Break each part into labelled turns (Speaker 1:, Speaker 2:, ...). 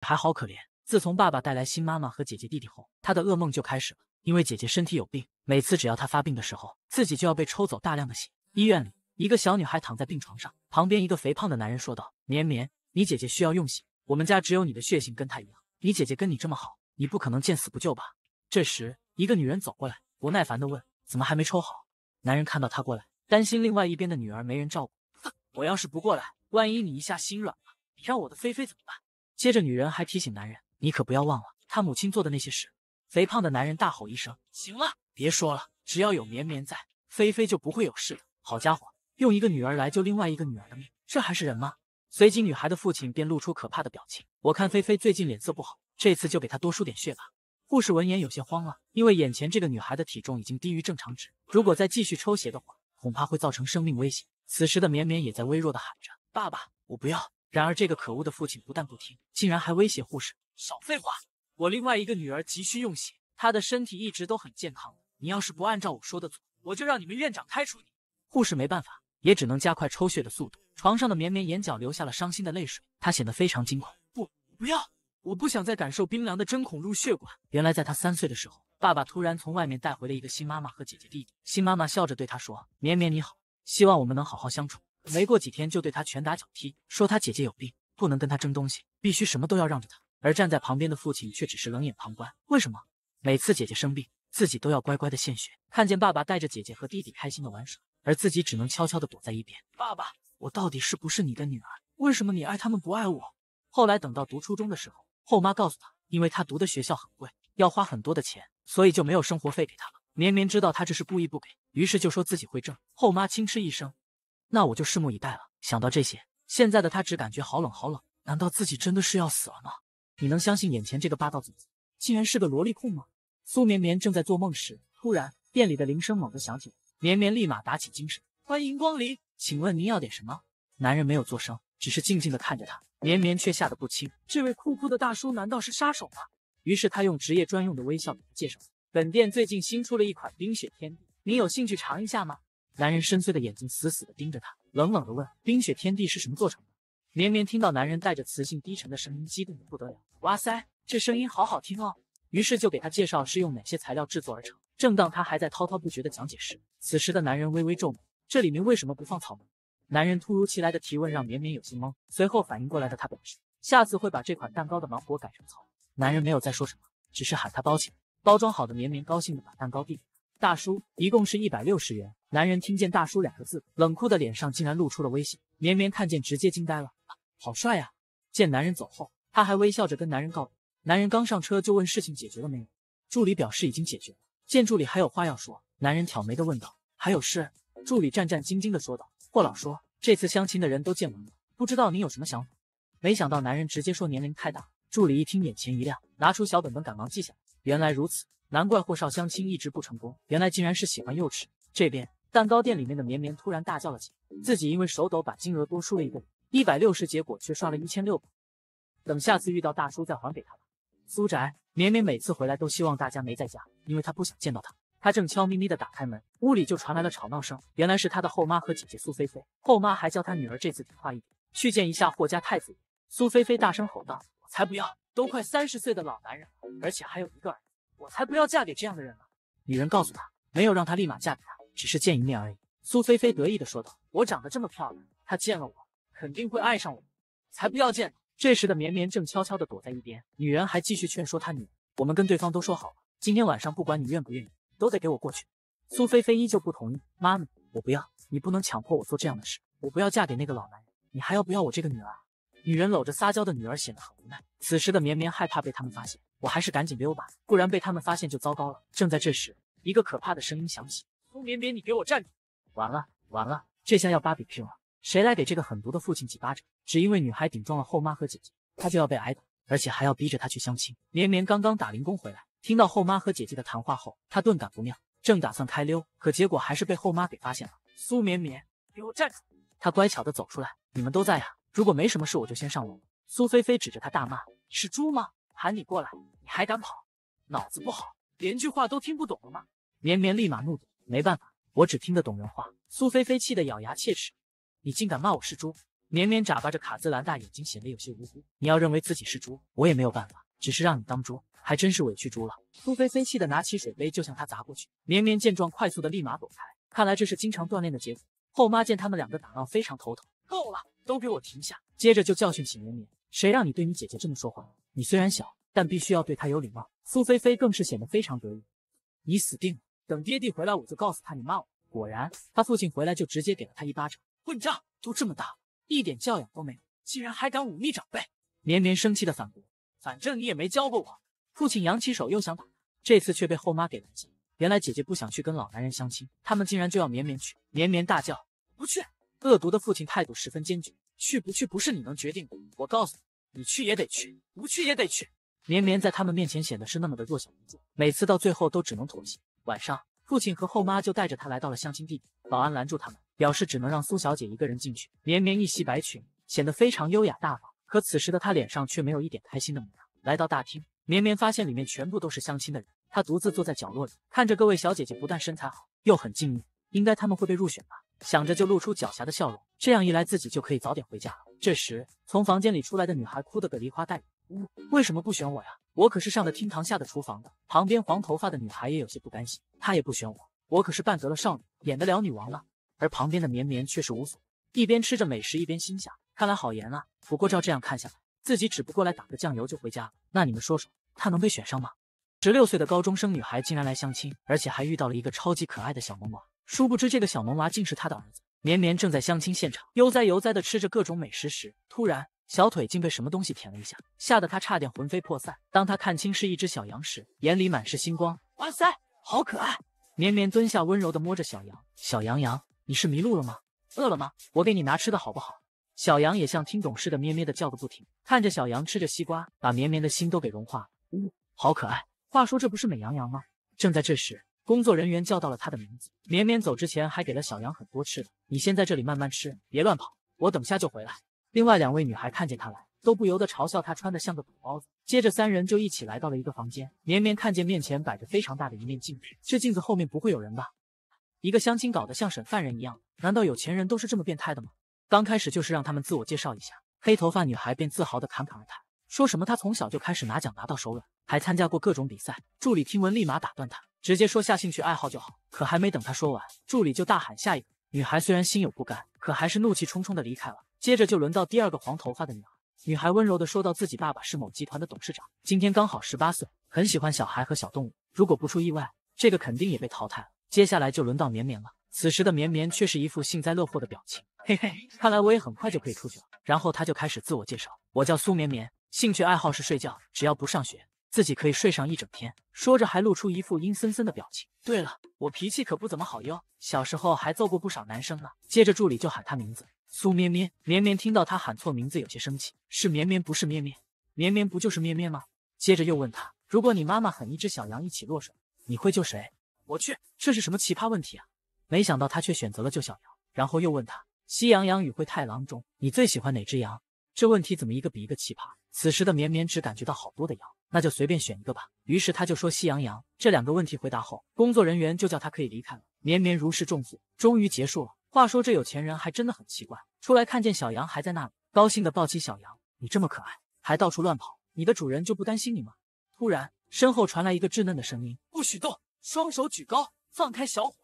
Speaker 1: 还好可怜。自从爸爸带来新妈妈和姐姐弟弟后，他的噩梦就开始了。因为姐姐身体有病，每次只要她发病的时候，自己就要被抽走大量的血。医院里，一个小女孩躺在病床上，旁边一个肥胖的男人说道：“绵绵，你姐姐需要用血，我们家只有你的血型跟她一样。你姐姐跟你这么好，你不可能见死不救吧？”这时，一个女人走过来，不耐烦地问：“怎么还没抽好？”男人看到她过来，担心另外一边的女儿没人照顾，哼，我要是不过来，万一你一下心软了，你让我的菲菲怎么办？接着，女人还提醒男人：“你可不要忘了他母亲做的那些事。”肥胖的男人大吼一声：“行了，别说了，只要有绵绵在，菲菲就不会有事的。”好家伙，用一个女儿来救另外一个女儿的命，这还是人吗？随即，女孩的父亲便露出可怕的表情：“我看菲菲最近脸色不好，这次就给她多输点血吧。”护士闻言有些慌了，因为眼前这个女孩的体重已经低于正常值，如果再继续抽血的话，恐怕会造成生命危险。此时的绵绵也在微弱的喊着：“爸爸，我不要。”然而，这个可恶的父亲不但不听，竟然还威胁护士：“少废话，我另外一个女儿急需用血，她的身体一直都很健康。你要是不按照我说的做，我就让你们院长开除你。”护士没办法，也只能加快抽血的速度。床上的绵绵眼角流下了伤心的泪水，她显得非常惊恐：“不，不要！我不想再感受冰凉的针孔入血管。”原来，在她三岁的时候，爸爸突然从外面带回了一个新妈妈和姐姐弟弟。新妈妈笑着对她说：“绵绵你好，希望我们能好好相处。”没过几天就对他拳打脚踢，说他姐姐有病，不能跟他争东西，必须什么都要让着他。而站在旁边的父亲却只是冷眼旁观。为什么每次姐姐生病，自己都要乖乖的献血？看见爸爸带着姐姐和弟弟开心的玩耍，而自己只能悄悄的躲在一边。爸爸，我到底是不是你的女儿？为什么你爱他们不爱我？后来等到读初中的时候，后妈告诉他，因为他读的学校很贵，要花很多的钱，所以就没有生活费给他了。绵绵知道他这是故意不给，于是就说自己会挣。后妈轻嗤一声。那我就拭目以待了。想到这些，现在的他只感觉好冷好冷。难道自己真的是要死了吗？你能相信眼前这个霸道总裁竟然是个萝莉控吗？苏绵绵正在做梦时，突然店里的铃声猛地响起，绵绵立马打起精神。欢迎光临，请问您要点什么？男人没有做声，只是静静地看着他。绵绵却吓得不轻。这位酷酷的大叔难道是杀手吗？于是他用职业专用的微笑给他介绍：本店最近新出了一款冰雪天地，您有兴趣尝一下吗？男人深邃的眼睛死死地盯着他，冷冷地问：“冰雪天地是什么做成的？”绵绵听到男人带着磁性低沉的声音，激动得不得了。哇塞，这声音好好听哦！于是就给他介绍是用哪些材料制作而成。正当他还在滔滔不绝的讲解时，此时的男人微微皱眉：“这里面为什么不放草莓？”男人突如其来的提问让绵绵有些懵，随后反应过来的他表示下次会把这款蛋糕的芒果改成草。男人没有再说什么，只是喊他包起来。包装好的绵绵高兴地把蛋糕递给。大叔，一共是一百六十元。男人听见“大叔”两个字，冷酷的脸上竟然露出了微笑。绵绵看见，直接惊呆了，好帅呀！见男人走后，他还微笑着跟男人告别。男人刚上车就问事情解决了没有，助理表示已经解决了。见助理还有话要说，男人挑眉的问道：“还有事？”助理战战兢兢的说道：“霍老说这次相亲的人都见完了，不知道您有什么想法。”没想到男人直接说年龄太大。助理一听，眼前一亮，拿出小本本，赶忙记下。原来如此。难怪霍少相亲一直不成功，原来竟然是喜欢幼齿。这边蛋糕店里面的绵绵突然大叫了起来，自己因为手抖把金额多输了一个一百六十，结果却刷了一千六百。等下次遇到大叔再还给他吧。苏宅绵绵每次回来都希望大家没在家，因为他不想见到他。他正悄咪咪的打开门，屋里就传来了吵闹声，原来是他的后妈和姐姐苏菲菲。后妈还叫他女儿这次听话一点，去见一下霍家太子。爷。苏菲菲大声吼道：“我才不要！都快三十岁的老男人，而且还有一个儿。”我才不要嫁给这样的人呢！女人告诉她，没有让她立马嫁给他，只是见一面而已。苏菲菲得意地说道：“我长得这么漂亮，他见了我肯定会爱上我，才不要见！”这时的绵绵正悄悄地躲在一边，女人还继续劝说她女儿：“我们跟对方都说好了，今天晚上不管你愿不愿意，都得给我过去。”苏菲菲依旧不同意：“妈妈，我不要，你不能强迫我做这样的事，我不要嫁给那个老男人，你还要不要我这个女儿？”女人搂着撒娇的女儿，显得很无奈。此时的绵绵害怕被他们发现，我还是赶紧溜吧，不然被他们发现就糟糕了。正在这时，一个可怕的声音响起：“苏绵绵，你给我站住！”完了，完了，这下要芭比 Q 了。谁来给这个狠毒的父亲几巴掌？只因为女孩顶撞了后妈和姐姐，她就要被挨打，而且还要逼着她去相亲。绵绵刚刚打零工回来，听到后妈和姐姐的谈话后，她顿感不妙，正打算开溜，可结果还是被后妈给发现了。苏绵绵，给我站住！她乖巧的走出来，你们都在呀。如果没什么事，我就先上楼。苏菲菲指着他大骂：“是猪吗？喊你过来，你还敢跑？脑子不好，连句话都听不懂了吗？”绵绵立马怒怼：“没办法，我只听得懂人话。”苏菲菲气得咬牙切齿：“你竟敢骂我是猪！”绵绵眨巴着卡姿兰大眼睛，显得有些无辜：“你要认为自己是猪，我也没有办法，只是让你当猪，还真是委屈猪了。”苏菲菲气得拿起水杯就向他砸过去。绵绵见状，快速的立马躲开。看来这是经常锻炼的结果。后妈见他们两个打闹，非常头疼。够了！都给我停下！接着就教训起绵绵，谁让你对你姐姐这么说话？你虽然小，但必须要对她有礼貌。苏菲菲更是显得非常得意，你死定了！等爹地回来，我就告诉他你骂我。果然，他父亲回来就直接给了他一巴掌，混账！都这么大了，一点教养都没有，竟然还敢忤逆长辈！绵绵生气的反驳，反正你也没教过我。父亲扬起手又想打，他，这次却被后妈给拦下。原来姐姐不想去跟老男人相亲，他们竟然就要绵绵去。绵绵大叫，不去！恶毒的父亲态度十分坚决，去不去不是你能决定的。我告诉你，你去也得去，不去也得去。绵绵在他们面前显得是那么的弱小无助，每次到最后都只能妥协。晚上，父亲和后妈就带着他来到了相亲地点，保安拦住他们，表示只能让苏小姐一个人进去。绵绵一袭白裙，显得非常优雅大方，可此时的她脸上却没有一点开心的模样。来到大厅，绵绵发现里面全部都是相亲的人，她独自坐在角落里，看着各位小姐姐不但身材好，又很敬业，应该他们会被入选吧。想着就露出狡黠的笑容，这样一来自己就可以早点回家了。这时，从房间里出来的女孩哭得个梨花带雨，呜，为什么不选我呀？我可是上的厅堂下的厨房的。旁边黄头发的女孩也有些不甘心，她也不选我，我可是扮得了少女，演得了女王呢。而旁边的绵绵却是无所，一边吃着美食，一边心想，看来好严啊。不过照这样看下来，自己只不过来打个酱油就回家了。那你们说说，她能被选上吗？十六岁的高中生女孩竟然来相亲，而且还遇到了一个超级可爱的小萌娃。殊不知，这个小萌娃竟是他的儿子。绵绵正在相亲现场，悠哉悠哉的吃着各种美食时，突然小腿竟被什么东西舔了一下，吓得他差点魂飞魄散。当他看清是一只小羊时，眼里满是星光。哇塞，好可爱！绵绵蹲下，温柔的摸着小羊。小羊羊，你是迷路了吗？饿了吗？我给你拿吃的好不好？小羊也像听懂似的咩咩的叫个不停。看着小羊吃着西瓜，把绵绵的心都给融化了。呜，好可爱！话说这不是美羊羊吗？正在这时。工作人员叫到了他的名字，绵绵走之前还给了小羊很多吃的。你先在这里慢慢吃，别乱跑，我等下就回来。另外两位女孩看见他来，都不由得嘲笑他穿得像个土包子。接着三人就一起来到了一个房间，绵绵看见面前摆着非常大的一面镜子，这镜子后面不会有人吧？一个相亲搞得像审犯人一样，难道有钱人都是这么变态的吗？刚开始就是让他们自我介绍一下，黑头发女孩便自豪地侃侃而谈，说什么她从小就开始拿奖拿到手软，还参加过各种比赛。助理听闻立马打断她，直接说下兴趣爱好就好。可还没等他说完，助理就大喊：“下一个！”女孩虽然心有不甘，可还是怒气冲冲的离开了。接着就轮到第二个黄头发的女孩。女孩温柔的说到：“自己爸爸是某集团的董事长，今天刚好十八岁，很喜欢小孩和小动物。如果不出意外，这个肯定也被淘汰了。接下来就轮到绵绵了。”此时的绵绵却是一副幸灾乐祸的表情。嘿嘿，看来我也很快就可以出去了。然后他就开始自我介绍：“我叫苏绵绵，兴趣爱好是睡觉，只要不上学。”自己可以睡上一整天，说着还露出一副阴森森的表情。对了，我脾气可不怎么好哟，小时候还揍过不少男生呢。接着助理就喊他名字，苏咩咩。绵绵听到他喊错名字，有些生气，是绵绵不是咩咩，绵绵不就是咩咩吗？接着又问他，如果你妈妈和一只小羊一起落水，你会救谁？我去，这是什么奇葩问题啊！没想到他却选择了救小羊，然后又问他，喜羊羊与灰太狼中，你最喜欢哪只羊？这问题怎么一个比一个奇葩？此时的绵绵只感觉到好多的羊。那就随便选一个吧。于是他就说：“喜羊羊这两个问题回答后，工作人员就叫他可以离开了。绵绵如释重负，终于结束了。话说这有钱人还真的很奇怪，出来看见小羊还在那里，高兴的抱起小羊：“你这么可爱，还到处乱跑，你的主人就不担心你吗？”突然，身后传来一个稚嫩的声音：“不许动，双手举高，放开小火。”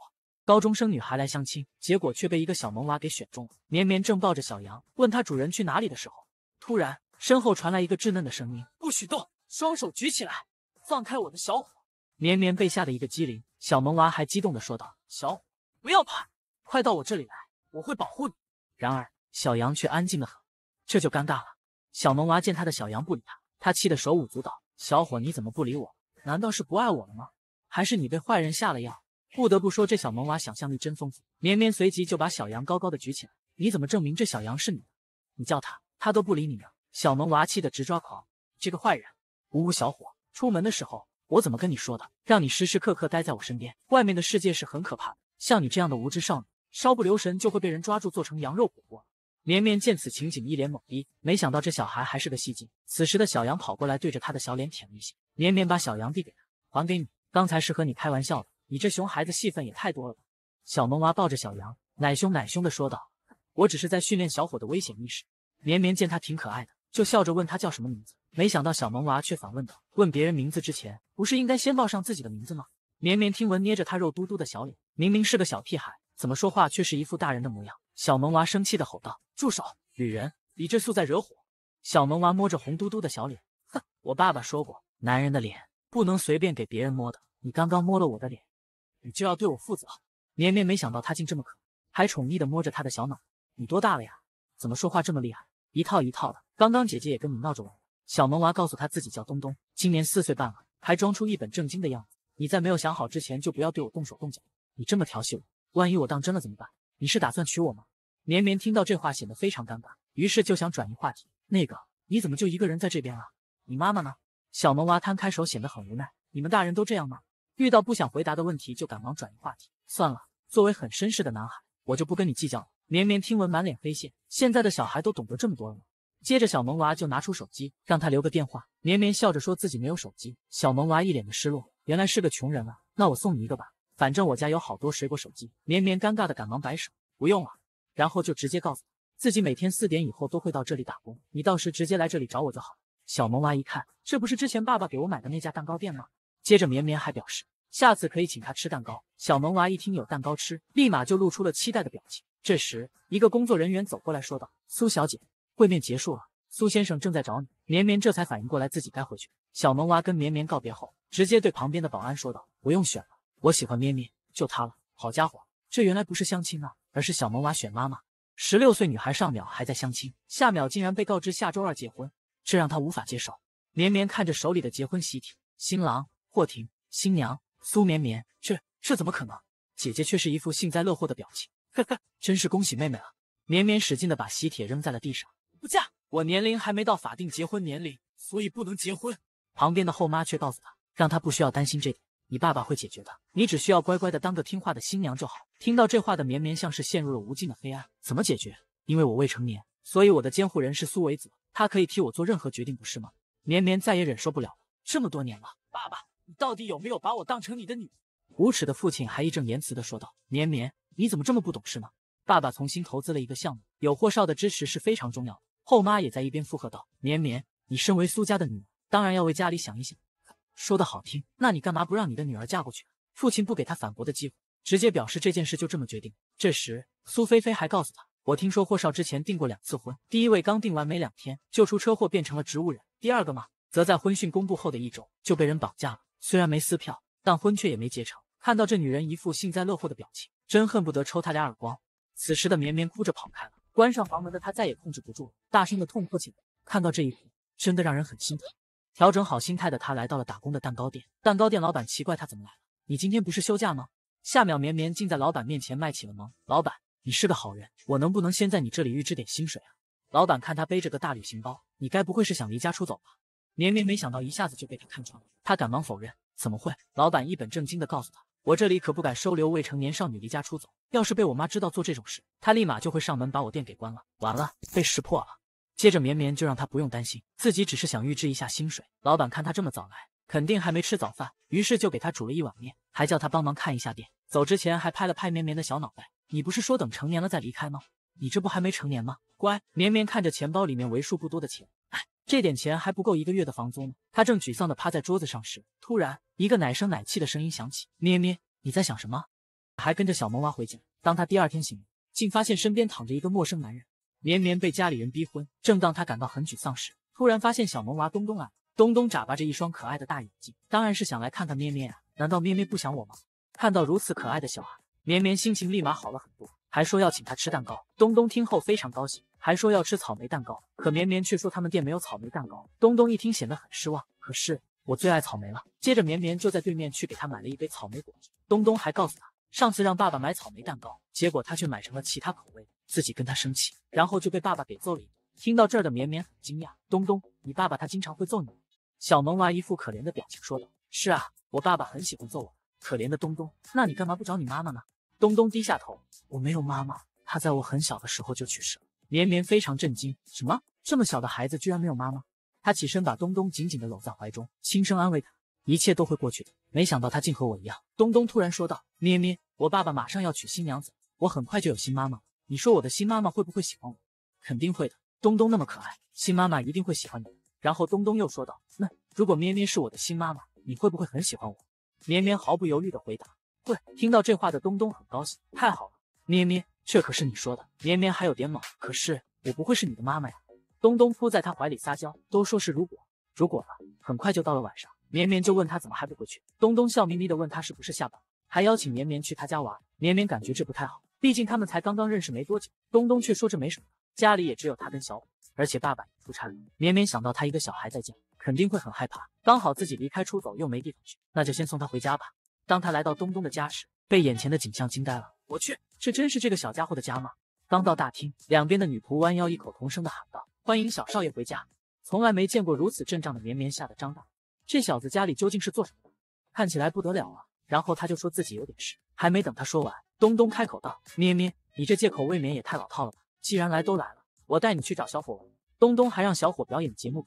Speaker 1: 高中生女孩来相亲，结果却被一个小萌娃给选中了。绵绵正抱着小羊，问他主人去哪里的时候，突然身后传来一个稚嫩的声音：“不许动双手举高放开小伙高中生女孩来相亲结果却被一个小萌娃给选中了绵绵”双手举起来，放开我的小虎。绵绵被吓得一个机灵，小萌娃还激动地说道：“小虎，不要怕，快到我这里来，我会保护你。”然而小羊却安静的很，这就尴尬了。小萌娃见他的小羊不理他，他气得手舞足蹈：“小伙，你怎么不理我？难道是不爱我了吗？还是你被坏人下了药？”不得不说，这小萌娃想象力真丰富。绵绵随即就把小羊高高的举起来：“你怎么证明这小羊是你的？你叫他，他都不理你呢。”小萌娃气得直抓狂：“这个坏人！”呜呜，小伙，出门的时候我怎么跟你说的？让你时时刻刻待在我身边。外面的世界是很可怕的，像你这样的无知少女，稍不留神就会被人抓住做成羊肉火锅。绵绵见此情景，一脸懵逼。没想到这小孩还是个戏精。此时的小羊跑过来，对着他的小脸舔了一下。绵绵把小羊递给他，还给你。刚才是和你开玩笑的，你这熊孩子戏份也太多了吧？小萌娃抱着小羊，奶凶奶凶的说道：“我只是在训练小伙的危险意识。”绵绵见他挺可爱的，就笑着问他叫什么名字。没想到小萌娃却反问道：“问别人名字之前，不是应该先报上自己的名字吗？”绵绵听闻，捏着他肉嘟嘟的小脸，明明是个小屁孩，怎么说话却是一副大人的模样？小萌娃生气的吼道：“住手！女人，你这素在惹火！”小萌娃摸着红嘟嘟的小脸，哼，我爸爸说过，男人的脸不能随便给别人摸的。你刚刚摸了我的脸，你就要对我负责。绵绵没想到他竟这么可，还宠溺的摸着他的小脑你多大了呀？怎么说话这么厉害？一套一套的。刚刚姐姐也跟你闹着玩。”小萌娃告诉他自己叫东东，今年四岁半了，还装出一本正经的样子。你在没有想好之前就不要对我动手动脚，你这么调戏我，万一我当真了怎么办？你是打算娶我吗？绵绵听到这话显得非常尴尬，于是就想转移话题。那个，你怎么就一个人在这边啊？你妈妈呢？小萌娃摊开手，显得很无奈。你们大人都这样吗？遇到不想回答的问题就赶忙转移话题。算了，作为很绅士的男孩，我就不跟你计较了。绵绵听闻满脸黑线，现在的小孩都懂得这么多了吗？接着小萌娃就拿出手机，让他留个电话。绵绵笑着说自己没有手机，小萌娃一脸的失落，原来是个穷人啊。那我送你一个吧，反正我家有好多水果手机。绵绵尴尬的赶忙摆手，不用了。然后就直接告诉自己每天四点以后都会到这里打工，你到时直接来这里找我就好。小萌娃一看，这不是之前爸爸给我买的那家蛋糕店吗？接着绵绵还表示下次可以请他吃蛋糕。小萌娃一听有蛋糕吃，立马就露出了期待的表情。这时一个工作人员走过来说道：“苏小姐。”会面结束了，苏先生正在找你。绵绵这才反应过来自己该回去。小萌娃跟绵绵告别后，直接对旁边的保安说道：“不用选了，我喜欢咩咩，就她了。”好家伙，这原来不是相亲啊，而是小萌娃选妈妈。十六岁女孩上秒还在相亲，下秒竟然被告知下周二结婚，这让她无法接受。绵绵看着手里的结婚喜帖，新郎霍廷，新娘苏绵绵，这这怎么可能？姐姐却是一副幸灾乐祸的表情，呵呵，真是恭喜妹妹了。绵绵使劲的把喜帖扔在了地上。嫁，我年龄还没到法定结婚年龄，所以不能结婚。旁边的后妈却告诉他，让他不需要担心这点，你爸爸会解决的，你只需要乖乖的当个听话的新娘就好。听到这话的绵绵像是陷入了无尽的黑暗。怎么解决？因为我未成年，所以我的监护人是苏维子，他可以替我做任何决定，不是吗？绵绵再也忍受不了了，这么多年了，爸爸，你到底有没有把我当成你的女无耻的父亲还义正言辞的说道：“绵绵，你怎么这么不懂事呢？爸爸重新投资了一个项目，有霍少的支持是非常重要的。”后妈也在一边附和道：“绵绵，你身为苏家的女儿，当然要为家里想一想。说的好听，那你干嘛不让你的女儿嫁过去？”父亲不给他反驳的机会，直接表示这件事就这么决定。这时，苏菲菲还告诉他：“我听说霍少之前订过两次婚，第一位刚订完没两天，就出车祸变成了植物人；第二个嘛，则在婚讯公布后的一周，就被人绑架了。虽然没撕票，但婚却也没结成。”看到这女人一副幸灾乐祸的表情，真恨不得抽他俩耳光。此时的绵绵哭着跑开了。关上房门的他再也控制不住了，大声的痛哭起来。看到这一幕，真的让人很心疼。调整好心态的他来到了打工的蛋糕店，蛋糕店老板奇怪他怎么来了，你今天不是休假吗？夏淼绵绵竟在老板面前卖起了萌，老板，你是个好人，我能不能先在你这里预支点薪水啊？老板看他背着个大旅行包，你该不会是想离家出走吧？绵绵没想到一下子就被他看穿了，他赶忙否认，怎么会？老板一本正经的告诉他。我这里可不敢收留未成年少女离家出走，要是被我妈知道做这种事，她立马就会上门把我店给关了。完了，被识破了。接着绵绵就让他不用担心，自己只是想预支一下薪水。老板看他这么早来，肯定还没吃早饭，于是就给他煮了一碗面，还叫他帮忙看一下店。走之前还拍了拍绵绵的小脑袋：“你不是说等成年了再离开吗？你这不还没成年吗？乖。”绵绵看着钱包里面为数不多的钱。这点钱还不够一个月的房租吗？他正沮丧地趴在桌子上时，突然一个奶声奶气的声音响起：“咩咩，你在想什么？”还跟着小萌娃回家。当他第二天醒来，竟发现身边躺着一个陌生男人。绵绵被家里人逼婚，正当他感到很沮丧时，突然发现小萌娃东东来了。东东眨巴着一双可爱的大眼睛，当然是想来看看咩咩啊。难道咩咩不想我吗？看到如此可爱的小孩，绵绵心情立马好了很多，还说要请他吃蛋糕。东东听后非常高兴。还说要吃草莓蛋糕，可绵绵却说他们店没有草莓蛋糕。东东一听显得很失望。可是我最爱草莓了。接着，绵绵就在对面去给他买了一杯草莓果汁。东东还告诉他，上次让爸爸买草莓蛋糕，结果他却买成了其他口味，自己跟他生气，然后就被爸爸给揍了一顿。听到这儿的绵绵很惊讶。东东，你爸爸他经常会揍你吗？小萌娃一副可怜的表情说道：“是啊，我爸爸很喜欢揍我。”可怜的东东，那你干嘛不找你妈妈呢？东东低下头：“我没有妈妈，她在我很小的时候就去世了。”绵绵非常震惊，什么？这么小的孩子居然没有妈妈？他起身把东东紧紧地搂在怀中，轻声安慰他：“一切都会过去的。”没想到他竟和我一样。东东突然说道：“咩咩，我爸爸马上要娶新娘子，我很快就有新妈妈。了。你说我的新妈妈会不会喜欢我？肯定会的。东东那么可爱，新妈妈一定会喜欢你。”然后东东又说道：“那如果咩咩是我的新妈妈，你会不会很喜欢我？”绵绵毫不犹豫地回答：“会。”听到这话的东东很高兴：“太好了，咩咩。”这可是你说的，绵绵还有点猛。可是我不会是你的妈妈呀！东东扑在他怀里撒娇，都说是如果，如果了。很快就到了晚上，绵绵就问他怎么还不回去。东东笑眯眯的问他是不是下班，还邀请绵绵去他家玩。绵绵感觉这不太好，毕竟他们才刚刚认识没多久。东东却说这没什么，家里也只有他跟小虎，而且爸爸也出差了。绵绵想到他一个小孩在家，肯定会很害怕。刚好自己离开出走又没地方去，那就先送他回家吧。当他来到东东的家时，被眼前的景象惊呆了。我去！这真是这个小家伙的家吗？刚到大厅，两边的女仆弯腰，异口同声的喊道：“欢迎小少爷回家。”从来没见过如此阵仗的绵绵吓得张大。这小子家里究竟是做什么？的？看起来不得了啊！然后他就说自己有点事，还没等他说完，东东开口道：“咩咩，你这借口未免也太老套了吧！既然来都来了，我带你去找小伙玩。”东东还让小伙表演节目。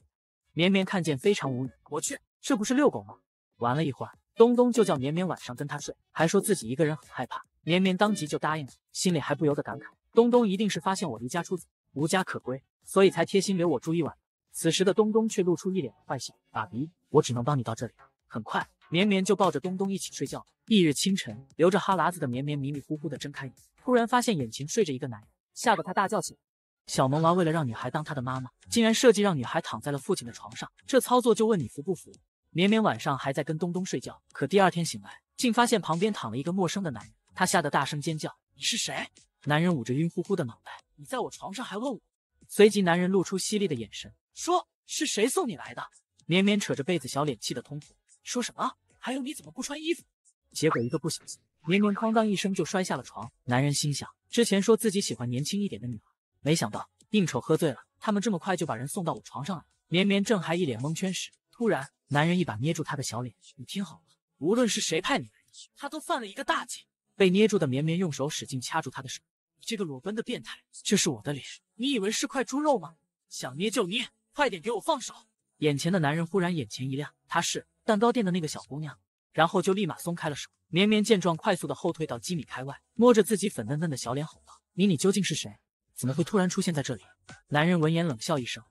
Speaker 1: 绵绵看见非常无语，我去，这不是遛狗吗？玩了一会儿，东东就叫绵绵晚上跟他睡，还说自己一个人很害怕。绵绵当即就答应了，心里还不由得感慨：东东一定是发现我离家出走，无家可归，所以才贴心留我住一晚。此时的东东却露出一脸的坏笑：“爸比，我只能帮你到这里了。”很快，绵绵就抱着东东一起睡觉了。翌日清晨，留着哈喇子的绵绵迷迷糊糊的睁开眼，突然发现眼前睡着一个男人，吓得他大叫起来。小萌娃为了让女孩当他的妈妈，竟然设计让女孩躺在了父亲的床上，这操作就问你服不服？绵绵晚上还在跟东东睡觉，可第二天醒来，竟发现旁边躺了一个陌生的男人。他吓得大声尖叫：“你是谁？”男人捂着晕乎乎的脑袋：“你在我床上还问我？”随即，男人露出犀利的眼神，说：“是谁送你来的？”绵绵扯着被子，小脸气得通红，说什么？还有你怎么不穿衣服？结果一个不小心，绵绵哐当一声就摔下了床。男人心想：之前说自己喜欢年轻一点的女孩，没想到应酬喝醉了，他们这么快就把人送到我床上来了。绵绵正还一脸蒙圈时，突然男人一把捏住她的小脸：“你听好了，无论是谁派你来，的，他都犯了一个大忌。”被捏住的绵绵用手使劲掐住他的手，你这个裸奔的变态！这是我的脸，你以为是块猪肉吗？想捏就捏，快点给我放手！眼前的男人忽然眼前一亮，她是蛋糕店的那个小姑娘，然后就立马松开了手。绵绵见状，快速的后退到几米开外，摸着自己粉嫩嫩的小脸，吼道：“你你究竟是谁？怎么会突然出现在这里？”男人闻言冷笑一声：“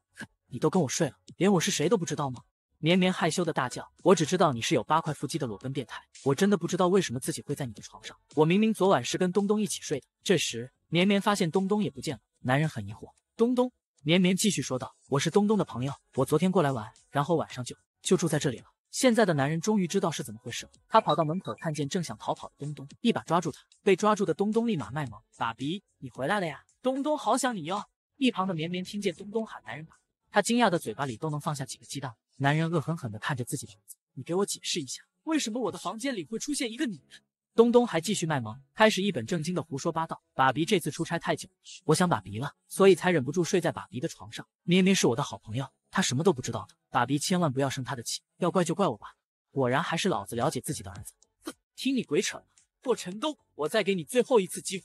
Speaker 1: 你都跟我睡了，连我是谁都不知道吗？”绵绵害羞的大叫：“我只知道你是有八块腹肌的裸奔变态，我真的不知道为什么自己会在你的床上。我明明昨晚是跟东东一起睡的。”这时，绵绵发现东东也不见了。男人很疑惑：“东东？”绵绵继续说道：“我是东东的朋友，我昨天过来玩，然后晚上就就住在这里了。”现在的男人终于知道是怎么回事了，他跑到门口，看见正想逃跑的东东，一把抓住他。被抓住的东东立马卖萌：“爸比，你回来了呀，东东好想你哟。”一旁的绵绵听见东东喊男人爸。他惊讶的嘴巴里都能放下几个鸡蛋。男人恶狠狠地看着自己的儿子：“你给我解释一下，为什么我的房间里会出现一个女人？”东东还继续卖萌，开始一本正经的胡说八道：“爸比这次出差太久，我想爸比了，所以才忍不住睡在爸比的床上。咩咩是我的好朋友，他什么都不知道的。爸比千万不要生他的气，要怪就怪我吧。”果然还是老子了解自己的儿子。哼，听你鬼扯！霍晨东，我再给你最后一次机会，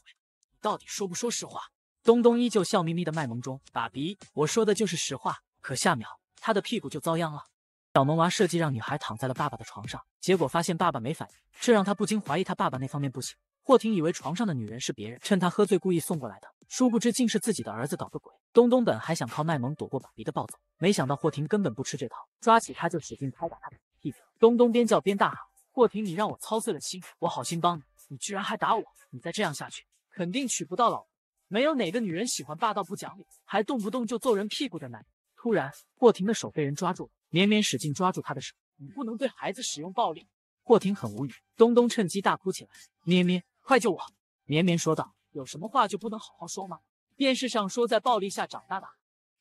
Speaker 1: 你到底说不说实话？东东依旧笑眯眯的卖萌中，爸比，我说的就是实话。可下秒，他的屁股就遭殃了。小萌娃设计让女孩躺在了爸爸的床上，结果发现爸爸没反应，这让他不禁怀疑他爸爸那方面不行。霍婷以为床上的女人是别人，趁他喝醉故意送过来的，殊不知竟是自己的儿子搞的鬼。东东本还想靠卖萌躲过爸比的暴走，没想到霍婷根本不吃这套，抓起他就使劲拍打他的屁股。东东边叫边大喊：“霍婷，你让我操碎了心，我好心帮你，你居然还打我！你再这样下去，肯定娶不到老婆。”没有哪个女人喜欢霸道不讲理，还动不动就揍人屁股的男人。突然，霍婷的手被人抓住了，绵绵使劲抓住她的手。你不能对孩子使用暴力。霍婷很无语。东东趁机大哭起来，咩咩，快救我！绵绵说道。有什么话就不能好好说吗？电视上说，在暴力下长大的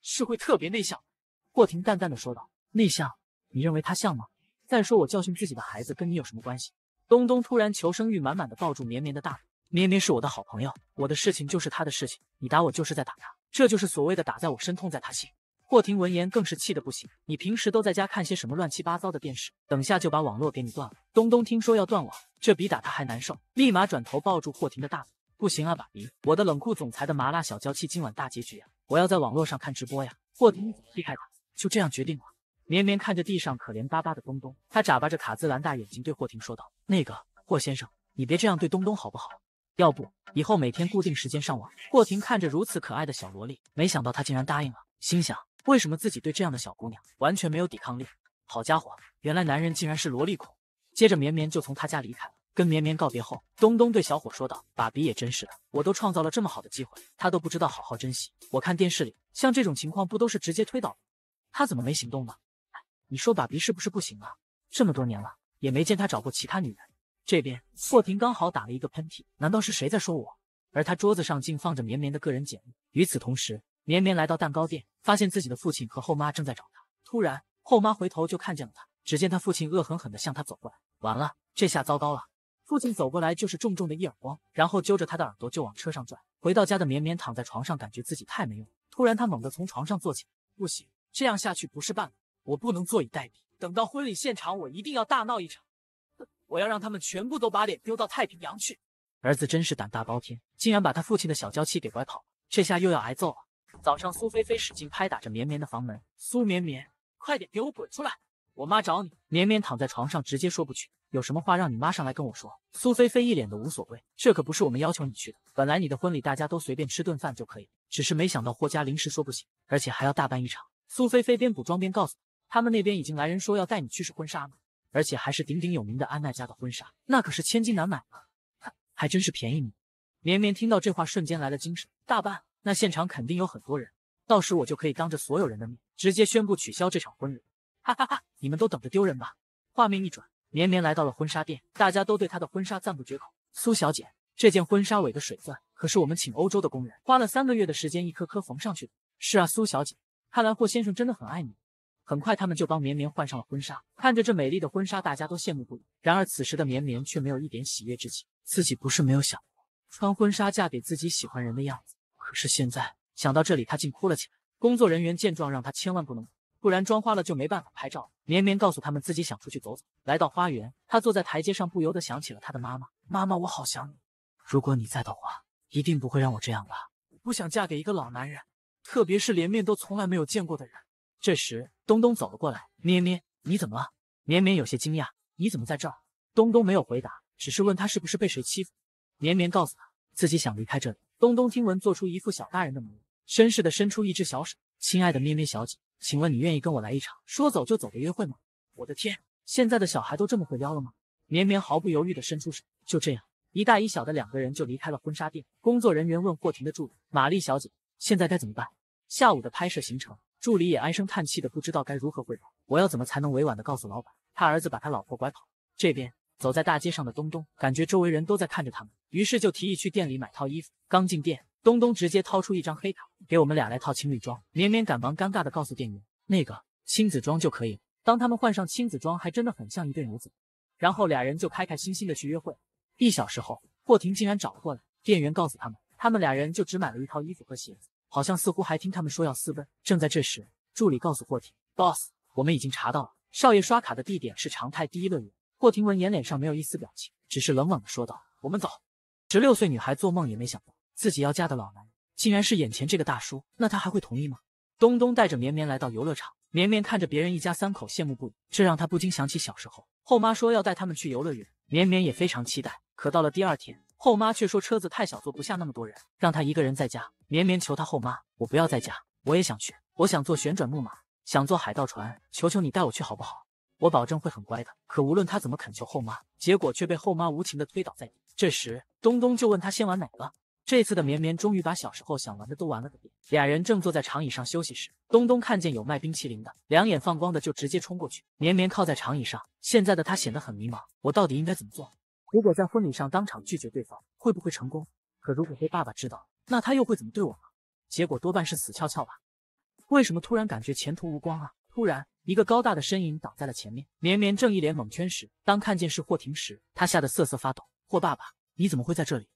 Speaker 1: 是会特别内向。霍婷淡淡的说道。内向？你认为他像吗？再说我教训自己的孩子，跟你有什么关系？东东突然求生欲满满的抱住绵绵的大腿。咩咩是我的好朋友，我的事情就是他的事情，你打我就是在打他，这就是所谓的打在我身，痛在他心。霍庭闻言更是气得不行，你平时都在家看些什么乱七八糟的电视？等下就把网络给你断了。东东听说要断网，这比打他还难受，立马转头抱住霍庭的大腿，不行啊，爸比，我的冷酷总裁的麻辣小娇妻今晚大结局啊，我要在网络上看直播呀。霍庭踢开他，就这样决定了。绵绵看着地上可怜巴巴的东东，他眨巴着卡姿兰大眼睛对霍庭说道：“那个霍先生，你别这样对东东好不好？”要不以后每天固定时间上网。霍婷看着如此可爱的小萝莉，没想到她竟然答应了，心想：为什么自己对这样的小姑娘完全没有抵抗力？好家伙，原来男人竟然是萝莉控。接着绵绵就从他家离开，跟绵绵告别后，东东对小伙说道：“爸比也真是的，我都创造了这么好的机会，他都不知道好好珍惜。我看电视里像这种情况不都是直接推倒？他怎么没行动呢？你说爸比是不是不行啊？这么多年了，也没见他找过其他女人。”这边霍婷刚好打了一个喷嚏，难道是谁在说我？而她桌子上竟放着绵绵的个人简历。与此同时，绵绵来到蛋糕店，发现自己的父亲和后妈正在找他。突然，后妈回头就看见了他，只见他父亲恶狠狠地向他走过来。完了，这下糟糕了！父亲走过来就是重重的一耳光，然后揪着他的耳朵就往车上拽。回到家的绵绵躺在床上，感觉自己太没用突然，他猛地从床上坐起，不行，这样下去不是办法，我不能坐以待毙。等到婚礼现场，我一定要大闹一场。我要让他们全部都把脸丢到太平洋去！儿子真是胆大包天，竟然把他父亲的小娇妻给拐跑了，这下又要挨揍了。早上，苏菲菲使劲拍打着绵绵的房门：“苏绵绵，快点给我滚出来，我妈找你。”绵绵躺在床上，直接说不去。有什么话让你妈上来跟我说？苏菲菲一脸的无所谓：“这可不是我们要求你去的，本来你的婚礼大家都随便吃顿饭就可以，只是没想到霍家临时说不行，而且还要大办一场。”苏菲菲边补妆边告诉他们：“那边已经来人说要带你去试婚纱了。”而且还是鼎鼎有名的安奈家的婚纱，那可是千金难买啊！还真是便宜你。绵绵听到这话，瞬间来了精神。大办，那现场肯定有很多人，到时我就可以当着所有人的面，直接宣布取消这场婚礼。哈哈哈，你们都等着丢人吧。画面一转，绵绵来到了婚纱店，大家都对她的婚纱赞不绝口。苏小姐，这件婚纱尾的水钻，可是我们请欧洲的工人花了三个月的时间一颗颗缝上去的。是啊，苏小姐，看来霍先生真的很爱你。很快，他们就帮绵绵换上了婚纱。看着这美丽的婚纱，大家都羡慕不已。然而，此时的绵绵却没有一点喜悦之情。自己不是没有想过穿婚纱嫁给自己喜欢人的样子，可是现在想到这里，她竟哭了起来。工作人员见状，让她千万不能哭，不然妆花了就没办法拍照绵绵告诉他们，自己想出去走走。来到花园，她坐在台阶上，不由得想起了她的妈妈：“妈妈，我好想你。如果你在的话，一定不会让我这样吧？不想嫁给一个老男人，特别是连面都从来没有见过的人。”这时，东东走了过来，咩咩，你怎么了？绵绵有些惊讶，你怎么在这儿？东东没有回答，只是问他是不是被谁欺负。绵绵告诉他，自己想离开这里。东东听闻，做出一副小大人的模样，绅士的伸出一只小手，亲爱的咩咩小姐，请问你愿意跟我来一场说走就走的约会吗？我的天，现在的小孩都这么会撩了吗？绵绵毫不犹豫的伸出手，就这样，一大一小的两个人就离开了婚纱店。工作人员问霍婷的助理玛丽小姐，现在该怎么办？下午的拍摄行程。助理也唉声叹气的，不知道该如何汇报。我要怎么才能委婉的告诉老板，他儿子把他老婆拐跑？这边走在大街上的东东，感觉周围人都在看着他们，于是就提议去店里买套衣服。刚进店，东东直接掏出一张黑卡，给我们俩来套情侣装。绵绵赶忙尴尬的告诉店员，那个亲子装就可以了。当他们换上亲子装，还真的很像一对母子。然后俩人就开开心心的去约会。一小时后，霍婷竟然找了过来。店员告诉他们，他们俩人就只买了一套衣服和鞋子。好像似乎还听他们说要私奔。正在这时，助理告诉霍挺，boss，我们已经查到了少爷刷卡的地点是长泰第一乐园。霍挺闻言脸上没有一丝表情，只是冷冷的说道：“我们走。”十六岁女孩做梦也没想到，自己要嫁的老男人竟然是眼前这个大叔，那他还会同意吗？东东带着绵绵来到游乐场，绵绵看着别人一家三口羡慕不已，这让他不禁想起小时候后妈说要带他们去游乐园，绵绵也非常期待。可到了第二天，后妈却说车子太小，坐不下那么多人，让他一个人在家。绵绵求他后妈，我不要再嫁，我也想去，我想坐旋转木马，想坐海盗船，求求你带我去好不好？我保证会很乖的。可无论他怎么恳求后妈，结果却被后妈无情的推倒在地。这时，东东就问他先玩哪个。这次的绵绵终于把小时候想玩的都玩了个遍。俩人正坐在长椅上休息时，东东看见有卖冰淇淋的，两眼放光的就直接冲过去。绵绵靠在长椅上，现在的他显得很迷茫，我到底应该怎么做？如果在婚礼上当场拒绝对方，会不会成功？可如果被爸爸知道，那他又会怎么对我呢？结果多半是死翘翘吧。为什么突然感觉前途无光啊？突然，一个高大的身影挡在了前面。绵绵正一脸懵圈时，当看见是霍婷时，他吓得瑟瑟发抖。霍爸爸，你怎么会在这里？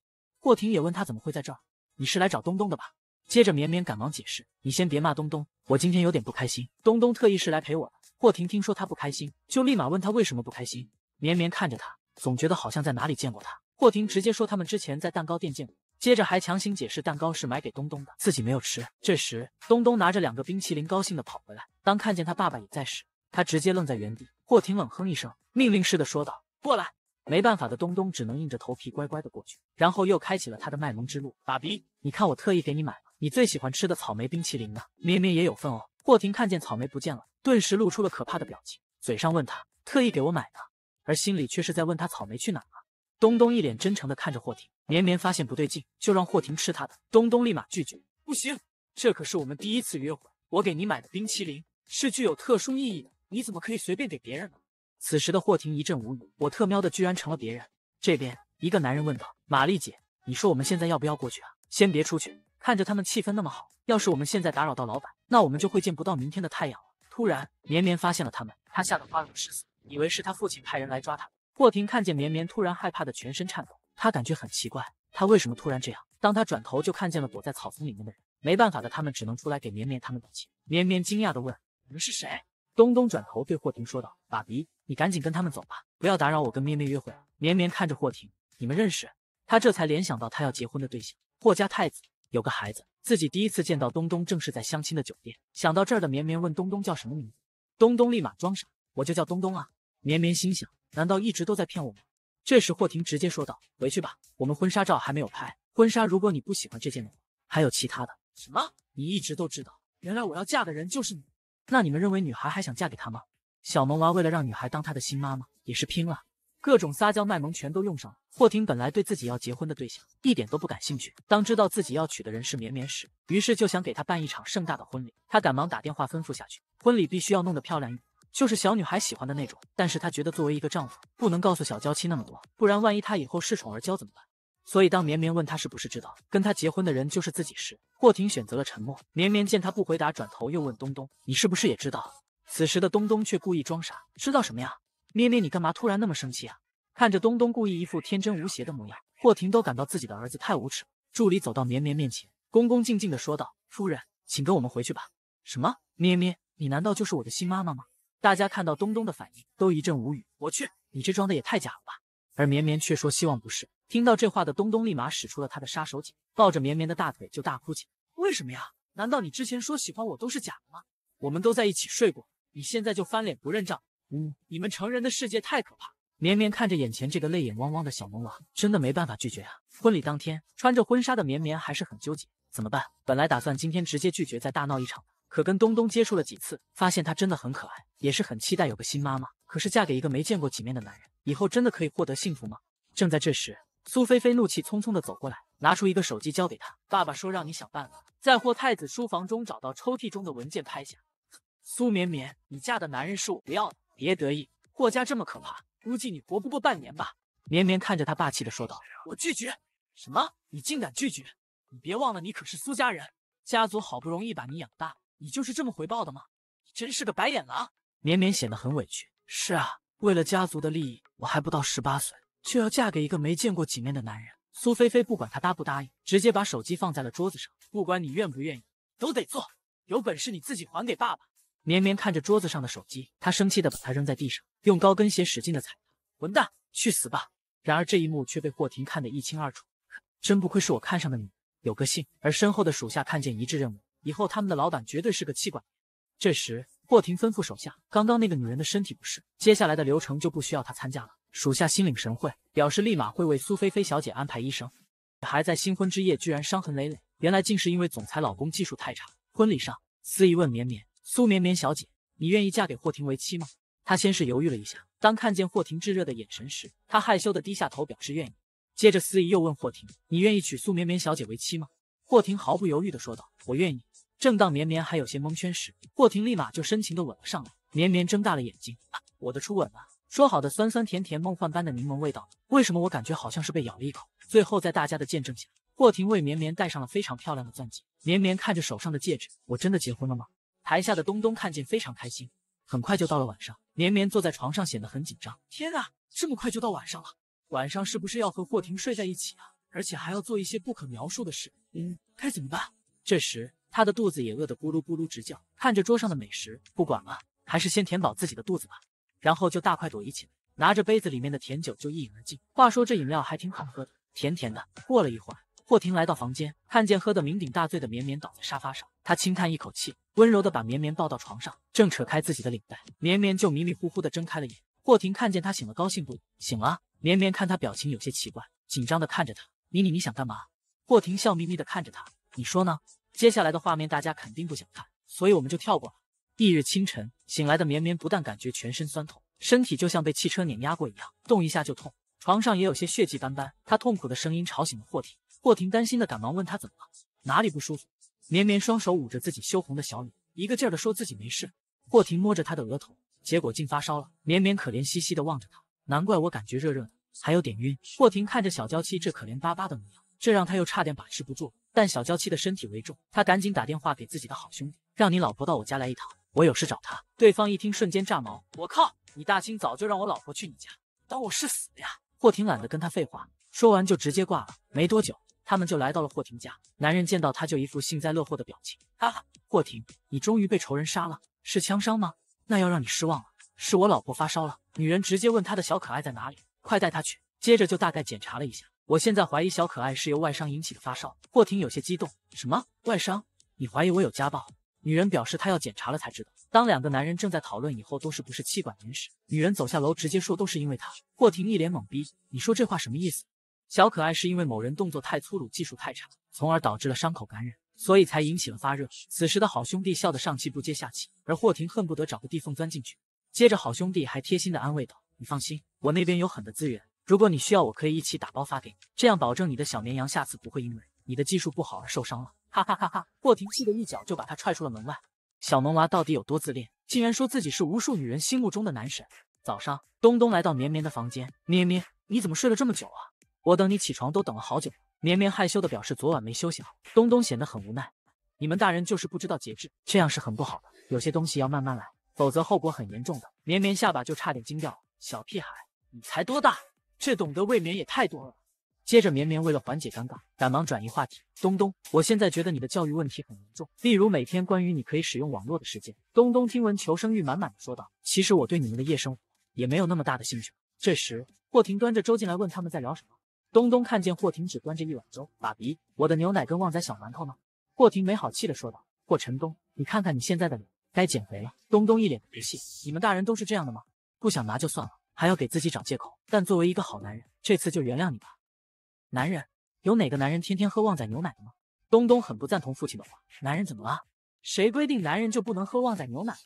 Speaker 1: 霍婷也问他怎么会在这儿。你是来找东东的吧？接着，绵绵赶忙解释：“你先别骂东东，我今天有点不开心。东东特意是来陪我的。”霍婷听说他不开心，就立马问他为什么不开心。绵绵看着他，总觉得好像在哪里见过他。霍婷直接说他们之前在蛋糕店见过。接着还强行解释蛋糕是买给东东的，自己没有吃。这时，东东拿着两个冰淇淋，高兴的跑回来。当看见他爸爸也在时，他直接愣在原地。霍婷冷哼一声，命令似的说道：“过来！”没办法的东东只能硬着头皮乖乖的过去，然后又开启了他的卖萌之路。爸比，你看我特意给你买了你最喜欢吃的草莓冰淇淋呢，咩咩也有份哦。霍婷看见草莓不见了，顿时露出了可怕的表情，嘴上问他特意给我买的，而心里却是在问他草莓去哪了。东东一脸真诚的看着霍婷，绵绵发现不对劲，就让霍婷吃他的。东东立马拒绝，不行，这可是我们第一次约会，我给你买的冰淇淋是具有特殊意义的，你怎么可以随便给别人呢？此时的霍婷一阵无语，我特喵的居然成了别人。这边一个男人问道：“玛丽姐，你说我们现在要不要过去啊？先别出去，看着他们气氛那么好，要是我们现在打扰到老板，那我们就会见不到明天的太阳了。”突然，绵绵发现了他们，他吓得花容失色，以为是他父亲派人来抓他霍婷看见绵绵突然害怕的全身颤抖，她感觉很奇怪，她为什么突然这样？当她转头就看见了躲在草丛里面的人，没办法的，他们只能出来给绵绵他们道歉。绵绵惊讶的问：“你们是谁？”东东转头对霍婷说道：“爸比，你赶紧跟他们走吧，不要打扰我跟咩咩约会。”绵绵看着霍婷：“你们认识？”他这才联想到他要结婚的对象，霍家太子有个孩子，自己第一次见到东东正是在相亲的酒店。想到这儿的绵绵问东东叫什么名字，东东立马装傻：“我就叫东东啊。”绵绵心想。难道一直都在骗我吗？这时霍婷直接说道：“回去吧，我们婚纱照还没有拍。婚纱如果你不喜欢这件的，话，还有其他的。什么？你一直都知道？原来我要嫁的人就是你。那你们认为女孩还想嫁给他吗？”小萌娃为了让女孩当他的新妈妈，也是拼了，各种撒娇卖萌全都用上了。霍婷本来对自己要结婚的对象一点都不感兴趣，当知道自己要娶的人是绵绵时，于是就想给他办一场盛大的婚礼。他赶忙打电话吩咐下去，婚礼必须要弄得漂亮一点。就是小女孩喜欢的那种，但是他觉得作为一个丈夫，不能告诉小娇妻那么多，不然万一她以后恃宠而骄怎么办？所以当绵绵问他是不是知道跟他结婚的人就是自己时，霍廷选择了沉默。绵绵见他不回答，转头又问东东：“你是不是也知道？”此时的东东却故意装傻：“知道什么呀？咩咩，你干嘛突然那么生气啊？”看着东东故意一副天真无邪的模样，霍廷都感到自己的儿子太无耻。助理走到绵绵面前，恭恭敬敬地说道：“夫人，请跟我们回去吧。”“什么？咩咩，你难道就是我的新妈妈吗？”大家看到东东的反应，都一阵无语。我去，你这装的也太假了吧！而绵绵却说希望不是。听到这话的东东立马使出了他的杀手锏，抱着绵绵的大腿就大哭起。为什么呀？难道你之前说喜欢我都是假的吗？我们都在一起睡过，你现在就翻脸不认账？嗯，你们成人的世界太可怕。绵绵看着眼前这个泪眼汪汪的小萌娃，真的没办法拒绝啊。婚礼当天，穿着婚纱的绵绵还是很纠结，怎么办？本来打算今天直接拒绝，再大闹一场的。可跟东东接触了几次，发现他真的很可爱，也是很期待有个新妈妈。可是嫁给一个没见过几面的男人，以后真的可以获得幸福吗？正在这时，苏菲菲怒气冲冲的走过来，拿出一个手机交给他。爸爸说让你想办法，在霍太子书房中找到抽屉中的文件拍下。苏绵绵，你嫁的男人是我不要的，别得意，霍家这么可怕，估计你活不过半年吧。绵绵看着他霸气的说道：“我拒绝。”什么？你竟敢拒绝？你别忘了，你可是苏家人，家族好不容易把你养大。你就是这么回报的吗？你真是个白眼狼！绵绵显得很委屈。是啊，为了家族的利益，我还不到十八岁，就要嫁给一个没见过几面的男人。苏菲菲不管他答不答应，直接把手机放在了桌子上。不管你愿不愿意，都得做。有本事你自己还给爸爸！绵绵看着桌子上的手机，他生气的把它扔在地上，用高跟鞋使劲的踩。混蛋，去死吧！然而这一幕却被霍廷看得一清二楚。真不愧是我看上的你，有个性。而身后的属下看见一致认为。以后他们的老板绝对是个妻管。这时，霍廷吩咐手下：“刚刚那个女人的身体不适，接下来的流程就不需要她参加了。”属下心领神会，表示立马会为苏菲菲小姐安排医生。女孩在新婚之夜居然伤痕累累，原来竟是因为总裁老公技术太差。婚礼上，司仪问绵绵：“苏绵绵小姐，你愿意嫁给霍廷为妻吗？”她先是犹豫了一下，当看见霍廷炙热的眼神时，她害羞的低下头，表示愿意。接着，司仪又问霍廷：“你愿意娶苏绵绵小姐为妻吗？”霍廷毫不犹豫地说道：“我愿意。”正当绵绵还有些蒙圈时，霍廷立马就深情的吻了上来。绵绵睁大了眼睛，我的初吻啊！说好的酸酸甜甜、梦幻般的柠檬味道，为什么我感觉好像是被咬了一口？最后在大家的见证下，霍廷为绵绵戴上了非常漂亮的钻戒。绵绵看着手上的戒指，我真的结婚了吗？台下的东东看见非常开心。很快就到了晚上，绵绵坐在床上显得很紧张。天啊，这么快就到晚上了？晚上是不是要和霍廷睡在一起啊？而且还要做一些不可描述的事？嗯，该怎么办？这时。他的肚子也饿得咕噜咕噜直叫，看着桌上的美食，不管了，还是先填饱自己的肚子吧。然后就大快朵颐起来，拿着杯子里面的甜酒就一饮而尽。话说这饮料还挺好喝的，甜甜的。过了一会儿，霍婷来到房间，看见喝得酩酊大醉的绵绵倒在沙发上，他轻叹一口气，温柔的把绵绵抱到床上，正扯开自己的领带，绵绵就迷迷糊糊的睁开了眼。霍婷看见他醒了，高兴不已。醒了，绵绵看他表情有些奇怪，紧张的看着他，你你你想干嘛？霍婷笑眯眯的看着他，你说呢？接下来的画面大家肯定不想看，所以我们就跳过了。翌日清晨醒来的绵绵，不但感觉全身酸痛，身体就像被汽车碾压过一样，动一下就痛，床上也有些血迹斑斑。他痛苦的声音吵醒了霍庭，霍庭担心的赶忙问他怎么了，哪里不舒服？绵绵双手捂着自己羞红的小脸，一个劲儿的说自己没事。霍庭摸着他的额头，结果竟发烧了。绵绵可怜兮兮的望着他，难怪我感觉热热的，还有点晕。霍庭看着小娇妻这可怜巴巴的模样，这让他又差点把持不住。但小娇妻的身体为重，他赶紧打电话给自己的好兄弟，让你老婆到我家来一趟，我有事找她。对方一听，瞬间炸毛，我靠，你大清早就让我老婆去你家，当我是死的呀？霍婷懒得跟他废话，说完就直接挂了。没多久，他们就来到了霍婷家。男人见到他就一副幸灾乐祸的表情，哈哈，霍婷，你终于被仇人杀了，是枪伤吗？那要让你失望了，是我老婆发烧了。女人直接问他的小可爱在哪里，快带她去。接着就大概检查了一下。我现在怀疑小可爱是由外伤引起的发烧。霍廷有些激动，什么外伤？你怀疑我有家暴？女人表示她要检查了才知道。当两个男人正在讨论以后都是不是气管炎时，女人走下楼直接说都是因为她。霍廷一脸懵逼，你说这话什么意思？小可爱是因为某人动作太粗鲁，技术太差，从而导致了伤口感染，所以才引起了发热。此时的好兄弟笑得上气不接下气，而霍廷恨不得找个地缝钻进去。接着好兄弟还贴心的安慰道：“你放心，我那边有很多资源。”如果你需要，我可以一起打包发给你，这样保证你的小绵羊下次不会因为你的技术不好而受伤了。哈哈哈！哈！霍廷气得一脚就把他踹出了门外。小萌娃到底有多自恋，竟然说自己是无数女人心目中的男神。早上，东东来到绵绵的房间，咩咩，你怎么睡了这么久啊？我等你起床都等了好久。绵绵害羞的表示昨晚没休息好。东东显得很无奈，你们大人就是不知道节制，这样是很不好的。有些东西要慢慢来，否则后果很严重的。绵绵下巴就差点惊掉，小屁孩，你才多大？这懂得未免也太多了。接着，绵绵为了缓解尴尬，赶忙转移话题。东东，我现在觉得你的教育问题很严重，例如每天关于你可以使用网络的时间。东东听闻，求生欲满满的说道：“其实我对你们的夜生活也没有那么大的兴趣。”这时，霍婷端着粥进来问他们在聊什么。东东看见霍婷只端着一碗粥，爸比，我的牛奶跟旺仔小馒头呢？霍婷没好气的说道：“霍晨东，你看看你现在的脸，该减肥了。”东东一脸不屑：“你们大人都是这样的吗？不想拿就算了。”还要给自己找借口，但作为一个好男人，这次就原谅你吧。男人有哪个男人天天喝旺仔牛奶的吗？东东很不赞同父亲的话。男人怎么了？谁规定男人就不能喝旺仔牛奶了？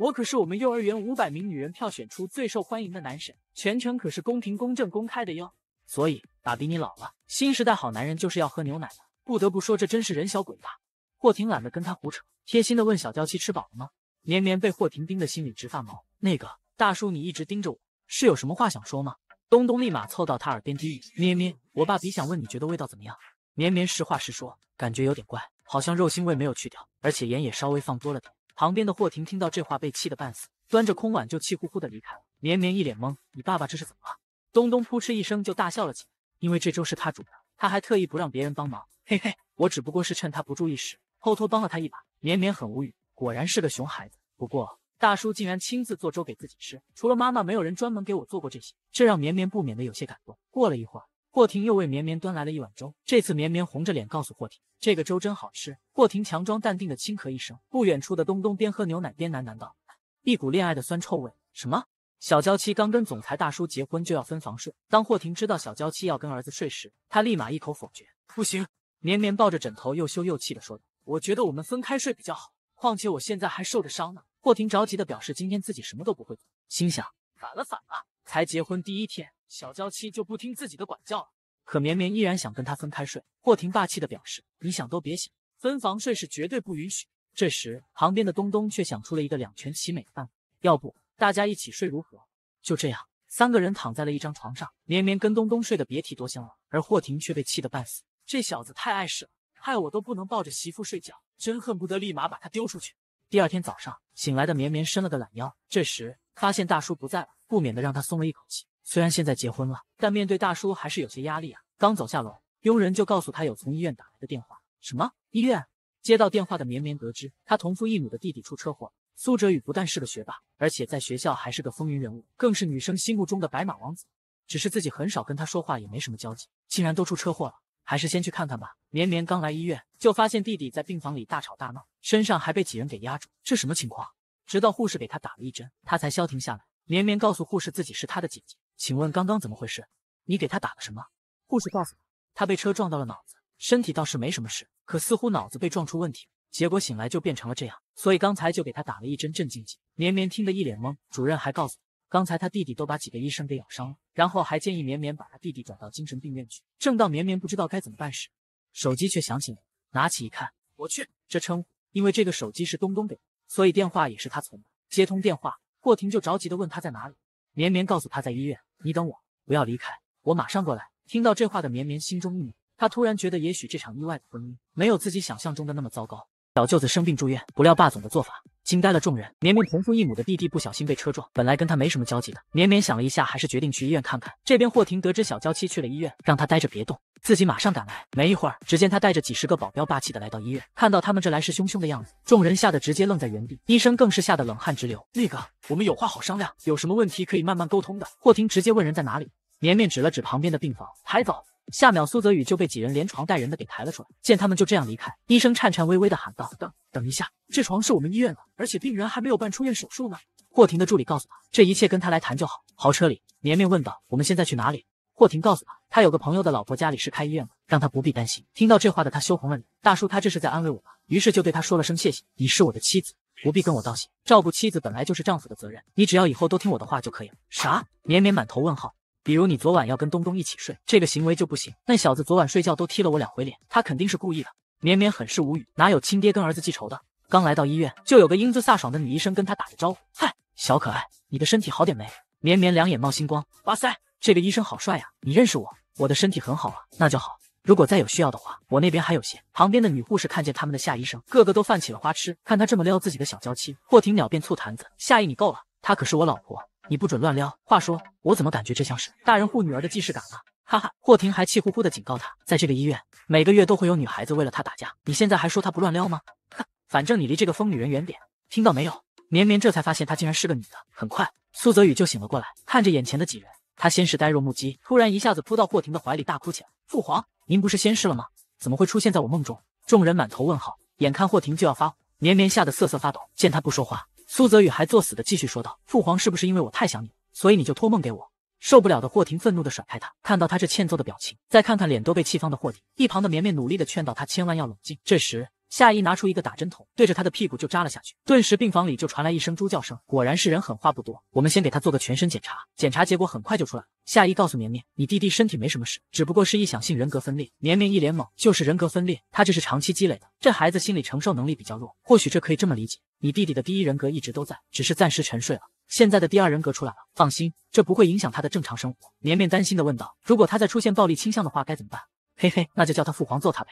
Speaker 1: 我可是我们幼儿园五百名女人票选出最受欢迎的男神，全程可是公平、公正、公开的哟。所以，爸比你老了，新时代好男人就是要喝牛奶的。不得不说，这真是人小鬼大。霍婷懒得跟他胡扯，贴心的问小娇妻吃饱了吗？绵绵被霍婷盯得心里直发毛。那个大叔，你一直盯着我。是有什么话想说吗？东东立马凑到他耳边低语：“咩咩，我爸比想问你觉得味道怎么样？”绵绵实话实说，感觉有点怪，好像肉腥味没有去掉，而且盐也稍微放多了点。旁边的霍婷听到这话被气得半死，端着空碗就气呼呼的离开了。绵绵一脸懵：“你爸爸这是怎么了？”东东扑哧一声就大笑了起来，因为这粥是他煮的，他还特意不让别人帮忙。嘿嘿，我只不过是趁他不注意时偷偷帮了他一把。绵绵很无语，果然是个熊孩子。不过。大叔竟然亲自做粥给自己吃，除了妈妈，没有人专门给我做过这些，这让绵绵不免的有些感动。过了一会儿，霍婷又为绵绵端来了一碗粥，这次绵绵红着脸告诉霍婷：“这个粥真好吃。”霍婷强装淡定的轻咳一声。不远处的东东边喝牛奶边喃喃道：“一股恋爱的酸臭味。”什么？小娇妻刚跟总裁大叔结婚就要分房睡？当霍婷知道小娇妻要跟儿子睡时，她立马一口否决：“不行！”绵绵抱着枕头又羞又气的说道：“我觉得我们分开睡比较好，况且我现在还受着伤呢。”霍廷着急的表示：“今天自己什么都不会做。”心想：“反了反了，才结婚第一天，小娇妻就不听自己的管教了。”可绵绵依然想跟他分开睡。霍廷霸气的表示：“你想都别想，分房睡是绝对不允许。”这时，旁边的东东却想出了一个两全其美的办法：“要不大家一起睡如何？”就这样，三个人躺在了一张床上，绵绵跟东东睡得别提多香了，而霍廷却被气得半死。这小子太碍事了，害我都不能抱着媳妇睡觉，真恨不得立马把他丢出去。第二天早上醒来的绵绵伸了个懒腰，这时发现大叔不在了，不免的让他松了一口气。虽然现在结婚了，但面对大叔还是有些压力啊。刚走下楼，佣人就告诉他有从医院打来的电话。什么医院？接到电话的绵绵得知，他同父异母的弟弟出车祸了。苏哲宇不但是个学霸，而且在学校还是个风云人物，更是女生心目中的白马王子。只是自己很少跟他说话，也没什么交集，竟然都出车祸了。还是先去看看吧。绵绵刚来医院，就发现弟弟在病房里大吵大闹，身上还被几人给压住，这什么情况？直到护士给他打了一针，他才消停下来。绵绵告诉护士自己是他的姐姐，请问刚刚怎么回事？你给他打了什么？护士告诉，他他被车撞到了脑子，身体倒是没什么事，可似乎脑子被撞出问题，结果醒来就变成了这样，所以刚才就给他打了一针镇静剂。绵绵听得一脸懵，主任还告诉。刚才他弟弟都把几个医生给咬伤了，然后还建议绵绵把他弟弟转到精神病院去。正当绵绵不知道该怎么办时，手机却响起了。拿起一看，我去，这称呼，因为这个手机是东东给的，所以电话也是他从的。接通电话，霍婷就着急的问他在哪里。绵绵告诉他在医院，你等我，不要离开，我马上过来。听到这话的绵绵心中一暖，他突然觉得也许这场意外的婚姻没有自己想象中的那么糟糕。小舅子生病住院，不料霸总的做法惊呆了众人。绵绵同父异母的弟弟不小心被车撞，本来跟他没什么交集的，绵绵想了一下，还是决定去医院看看。这边霍庭得知小娇妻去了医院，让他待着别动，自己马上赶来。没一会儿，只见他带着几十个保镖霸气的来到医院，看到他们这来势汹汹的样子，众人吓得直接愣在原地，医生更是吓得冷汗直流。那个，我们有话好商量，有什么问题可以慢慢沟通的。霍庭直接问人在哪里，绵绵指了指旁边的病房，抬走。下秒，苏泽宇就被几人连床带人的给抬了出来。见他们就这样离开，医生颤颤巍巍的喊道：“等，等一下，这床是我们医院的，而且病人还没有办出院手术呢。”霍庭的助理告诉他，这一切跟他来谈就好。豪车里，绵绵问道：“我们现在去哪里？”霍庭告诉他，他有个朋友的老婆家里是开医院的，让他不必担心。听到这话的他羞红了脸，大叔，他这是在安慰我吧？于是就对他说了声谢谢。你是我的妻子，不必跟我道谢，照顾妻子本来就是丈夫的责任，你只要以后都听我的话就可以了。啥？绵绵满头问号。比如你昨晚要跟东东一起睡，这个行为就不行。那小子昨晚睡觉都踢了我两回脸，他肯定是故意的。绵绵很是无语，哪有亲爹跟儿子记仇的？刚来到医院，就有个英姿飒爽的女医生跟他打着招呼：“嗨，小可爱，你的身体好点没？”绵绵两眼冒星光：“哇塞，这个医生好帅呀！你认识我？我的身体很好啊，那就好。如果再有需要的话，我那边还有些。”旁边的女护士看见他们的夏医生，个个都泛起了花痴，看他这么撩自己的小娇妻，霍庭鸟变醋坛子：“夏意，你够了，她可是我老婆。”你不准乱撩。话说，我怎么感觉这像是大人护女儿的既视感了？哈哈，霍婷还气呼呼地警告他，在这个医院，每个月都会有女孩子为了他打架。你现在还说他不乱撩吗？哼，反正你离这个疯女人远点，听到没有？绵绵这才发现她竟然是个女的。很快，苏泽宇就醒了过来，看着眼前的几人，他先是呆若木鸡，突然一下子扑到霍婷的怀里大哭起来。父皇，您不是仙逝了吗？怎么会出现在我梦中？众人满头问号，眼看霍婷就要发火，绵绵吓得瑟瑟发抖。见他不说话。苏泽宇还作死的继续说道：“父皇是不是因为我太想你，所以你就托梦给我？”受不了的霍婷愤怒的甩开他，看到他这欠揍的表情，再看看脸都被气方的霍婷，一旁的绵绵努力的劝导他千万要冷静。这时。夏一拿出一个打针筒，对着他的屁股就扎了下去，顿时病房里就传来一声猪叫声。果然是人狠话不多，我们先给他做个全身检查，检查结果很快就出来了。夏一告诉绵绵，你弟弟身体没什么事，只不过是臆想性人格分裂。绵绵一脸懵，就是人格分裂，他这是长期积累的，这孩子心理承受能力比较弱，或许这可以这么理解，你弟弟的第一人格一直都在，只是暂时沉睡了，现在的第二人格出来了，放心，这不会影响他的正常生活。绵绵担心的问道，如果他再出现暴力倾向的话该怎么办？嘿嘿，那就叫他父皇揍他呗。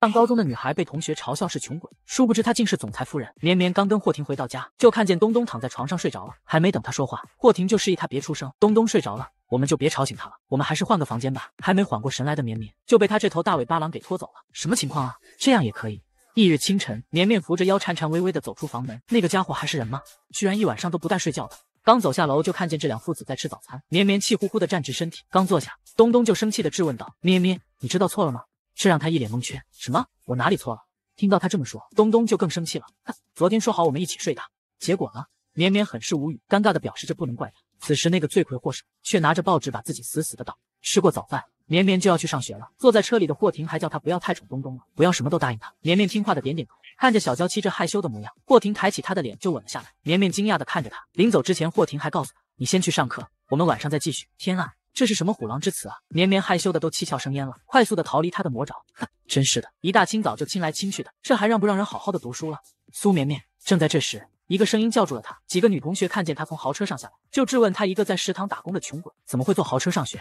Speaker 1: 上高中的女孩被同学嘲笑是穷鬼，殊不知她竟是总裁夫人。绵绵刚跟霍婷回到家，就看见东东躺在床上睡着了。还没等她说话，霍婷就示意她别出声。东东睡着了，我们就别吵醒他了。我们还是换个房间吧。还没缓过神来的绵绵就被他这头大尾巴狼给拖走了。什么情况啊？这样也可以？翌日清晨，绵绵扶着腰，颤颤巍巍地走出房门。那个家伙还是人吗？居然一晚上都不带睡觉的。刚走下楼，就看见这两父子在吃早餐。绵绵气呼呼地站直身体，刚坐下，东东就生气地质问道：“绵绵，你知道错了吗？”这让他一脸蒙圈，什么？我哪里错了？听到他这么说，东东就更生气了。昨天说好我们一起睡的，结果呢？绵绵很是无语，尴尬的表示这不能怪他。此时那个罪魁祸首却拿着报纸把自己死死的挡。吃过早饭，绵绵就要去上学了。坐在车里的霍婷还叫他不要太宠东东了，不要什么都答应他。绵绵听话的点点头，看着小娇妻这害羞的模样，霍婷抬起他的脸就吻了下来。绵绵惊讶的看着他，临走之前霍婷还告诉他，你先去上课，我们晚上再继续。天啊！这是什么虎狼之词啊！绵绵害羞的都七窍生烟了，快速的逃离他的魔爪。哼，真是的，一大清早就亲来亲去的，这还让不让人好好的读书了？苏绵绵。正在这时，一个声音叫住了他。几个女同学看见他从豪车上下来，就质问他，一个在食堂打工的穷鬼怎么会坐豪车上学？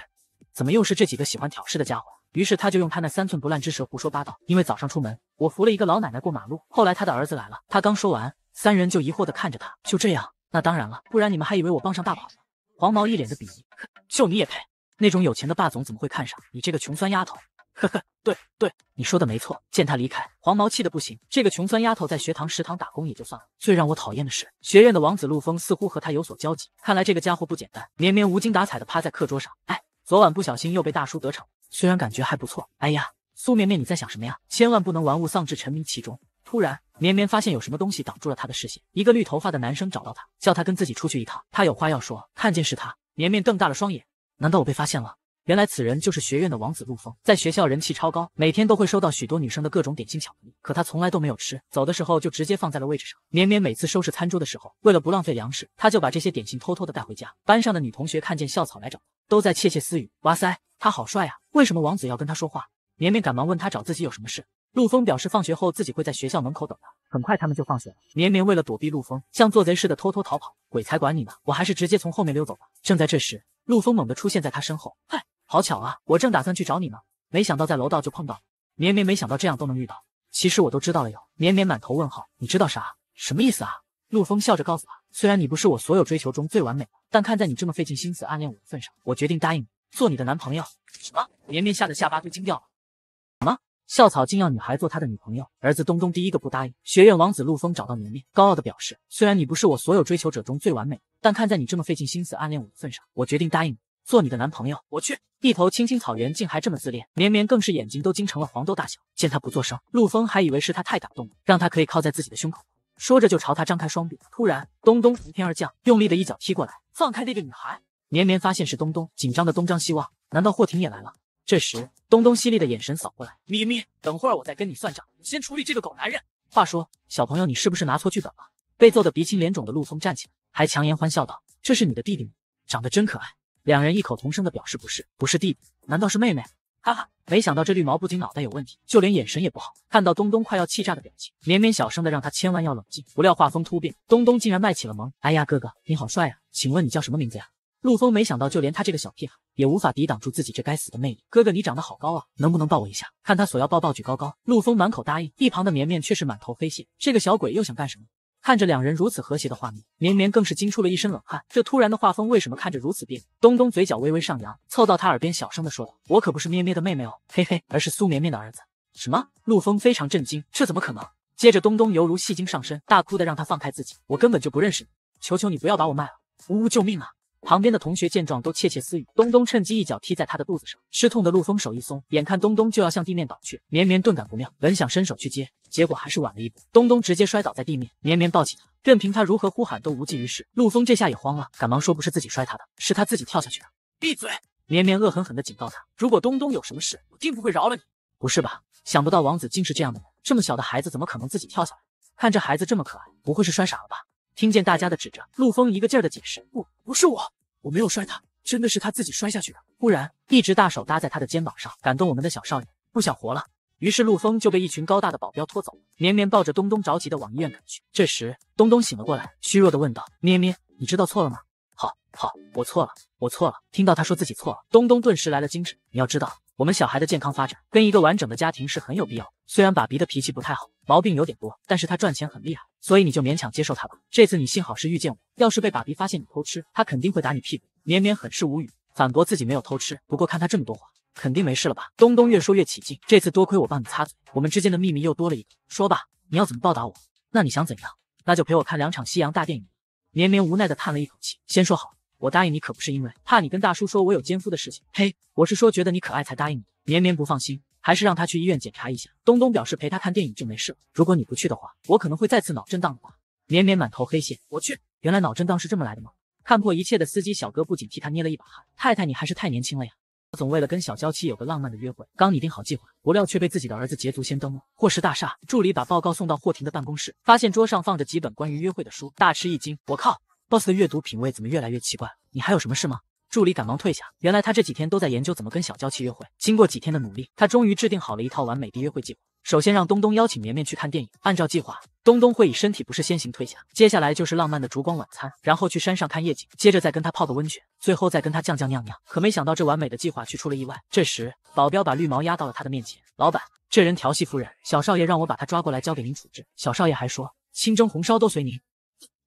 Speaker 1: 怎么又是这几个喜欢挑事的家伙？于是他就用他那三寸不烂之舌胡说八道。因为早上出门，我扶了一个老奶奶过马路，后来他的儿子来了。他刚说完，三人就疑惑的看着他。就这样？那当然了，不然你们还以为我傍上大款了？黄毛一脸的鄙夷，就你也配？那种有钱的霸总怎么会看上你这个穷酸丫头？呵呵，对对，你说的没错。见他离开，黄毛气得不行。这个穷酸丫头在学堂食堂打工也就算了，最让我讨厌的是，学院的王子陆峰似乎和他有所交集，看来这个家伙不简单。绵绵无精打采的趴在课桌上，哎，昨晚不小心又被大叔得逞，虽然感觉还不错。哎呀，苏绵绵，你在想什么呀？千万不能玩物丧志，沉迷其中。突然。绵绵发现有什么东西挡住了他的视线，一个绿头发的男生找到他，叫他跟自己出去一趟，他有话要说。看见是他，绵绵瞪大了双眼，难道我被发现了？原来此人就是学院的王子陆峰，在学校人气超高，每天都会收到许多女生的各种点心、巧克力，可他从来都没有吃，走的时候就直接放在了位置上。绵绵每次收拾餐桌的时候，为了不浪费粮食，他就把这些点心偷偷的带回家。班上的女同学看见校草来找，都在窃窃私语：“哇塞，他好帅啊！为什么王子要跟他说话？”绵绵赶忙问他找自己有什么事。陆峰表示，放学后自己会在学校门口等他。很快，他们就放学了。绵绵为了躲避陆峰，像做贼似的偷偷逃跑。鬼才管你呢！我还是直接从后面溜走吧。正在这时，陆峰猛地出现在他身后。嗨，好巧啊！我正打算去找你呢，没想到在楼道就碰到了。绵绵没想到这样都能遇到。其实我都知道了哟。绵绵满头问号，你知道啥？什么意思啊？陆峰笑着告诉他，虽然你不是我所有追求中最完美的，但看在你这么费尽心思暗恋我的份上，我决定答应你，做你的男朋友。什么？绵绵吓得下巴都惊掉了。什么？校草竟要女孩做他的女朋友，儿子东东第一个不答应。学院王子陆风找到绵绵，高傲的表示：虽然你不是我所有追求者中最完美，但看在你这么费尽心思暗恋我的份上，我决定答应你，做你的男朋友。我去，一头青青草原竟还这么自恋，绵绵更是眼睛都惊成了黄豆大小。见他不作声，陆峰还以为是他太感动了，让他可以靠在自己的胸口，说着就朝他张开双臂。突然，东东从天而降，用力的一脚踢过来，放开那个女孩。绵绵发现是东东，紧张的东张西望，难道霍婷也来了？这时。东东犀利的眼神扫过来，咪咪，等会儿我再跟你算账，先处理这个狗男人。话说，小朋友，你是不是拿错剧本了？被揍得鼻青脸肿的陆枫站起来，还强颜欢笑道：“这是你的弟弟吗？长得真可爱。”两人异口同声的表示不是，不是弟弟，难道是妹妹？哈哈，没想到这绿毛不仅脑袋有问题，就连眼神也不好。看到东东快要气炸的表情，绵绵小声的让他千万要冷静。不料画风突变，东东竟然卖起了萌。哎呀，哥哥你好帅啊，请问你叫什么名字呀？陆峰没想到，就连他这个小屁孩。也无法抵挡住自己这该死的魅力，哥哥你长得好高啊，能不能抱我一下？看他索要抱抱举高高，陆枫满口答应，一旁的绵绵却是满头黑线，这个小鬼又想干什么？看着两人如此和谐的画面，绵绵更是惊出了一身冷汗，这突然的画风为什么看着如此别扭？东东嘴角微微上扬，凑到他耳边小声的说道：“我可不是咩咩的妹妹哦，嘿嘿，而是苏绵绵的儿子。”什么？陆枫非常震惊，这怎么可能？接着东东犹如戏精上身，大哭的让他放开自己，我根本就不认识你，求求你不要把我卖了，呜呜，救命啊！旁边的同学见状都窃窃私语，东东趁机一脚踢在他的肚子上，吃痛的陆峰手一松，眼看东东就要向地面倒去，绵绵顿感不妙，本想伸手去接，结果还是晚了一步，东东直接摔倒在地面，绵绵抱起他，任凭他如何呼喊都无济于事。陆峰这下也慌了，赶忙说不是自己摔他的，是他自己跳下去的。闭嘴！绵绵恶狠狠地警告他，如果东东有什么事，我定不会饶了你。不是吧？想不到王子竟是这样的人，这么小的孩子怎么可能自己跳下？来？看这孩子这么可爱，不会是摔傻了吧？听见大家的指着陆峰一个劲儿地解释，不，不是我。我没有摔他，真的是他自己摔下去的。忽然，一只大手搭在他的肩膀上，感动我们的小少爷不想活了。于是陆峰就被一群高大的保镖拖走，绵绵抱着东东着急的往医院赶去。这时，东东醒了过来，虚弱的问道：“咩咩，你知道错了吗？”“好好，我错了，我错了。”听到他说自己错了，东东顿时来了精神。你要知道。我们小孩的健康发展跟一个完整的家庭是很有必要的。虽然爸比的脾气不太好，毛病有点多，但是他赚钱很厉害，所以你就勉强接受他吧。这次你幸好是遇见我，要是被爸比发现你偷吃，他肯定会打你屁股。绵绵很是无语，反驳自己没有偷吃。不过看他这么多话，肯定没事了吧？东东越说越起劲，这次多亏我帮你擦嘴，我们之间的秘密又多了一个。说吧，你要怎么报答我？那你想怎样？那就陪我看两场夕阳大电影。绵绵无奈的叹了一口气，先说好。我答应你可不是因为怕你跟大叔说我有奸夫的事情，呸！我是说觉得你可爱才答应你。绵绵不放心，还是让他去医院检查一下。东东表示陪他看电影就没事了。如果你不去的话，我可能会再次脑震荡的话。绵绵满头黑线，我去，原来脑震荡是这么来的吗？看破一切的司机小哥不仅替他捏了一把汗，太太你还是太年轻了呀。总为了跟小娇妻有个浪漫的约会，刚拟定好计划，不料却被自己的儿子捷足先登了。霍氏大厦助理把报告送到霍婷的办公室，发现桌上放着几本关于约会的书，大吃一惊。我靠！boss 的阅读品味怎么越来越奇怪？你还有什么事吗？助理赶忙退下。原来他这几天都在研究怎么跟小娇妻约会。经过几天的努力，他终于制定好了一套完美的约会计划。首先让东东邀请绵绵去看电影。按照计划，东东会以身体不适先行退下。接下来就是浪漫的烛光晚餐，然后去山上看夜景，接着再跟他泡个温泉，最后再跟他酱酱酿酿。可没想到这完美的计划却出了意外。这时保镖把绿毛押到了他的面前。老板，这人调戏夫人，小少爷让我把他抓过来交给您处置。小少爷还说清蒸红烧都随您，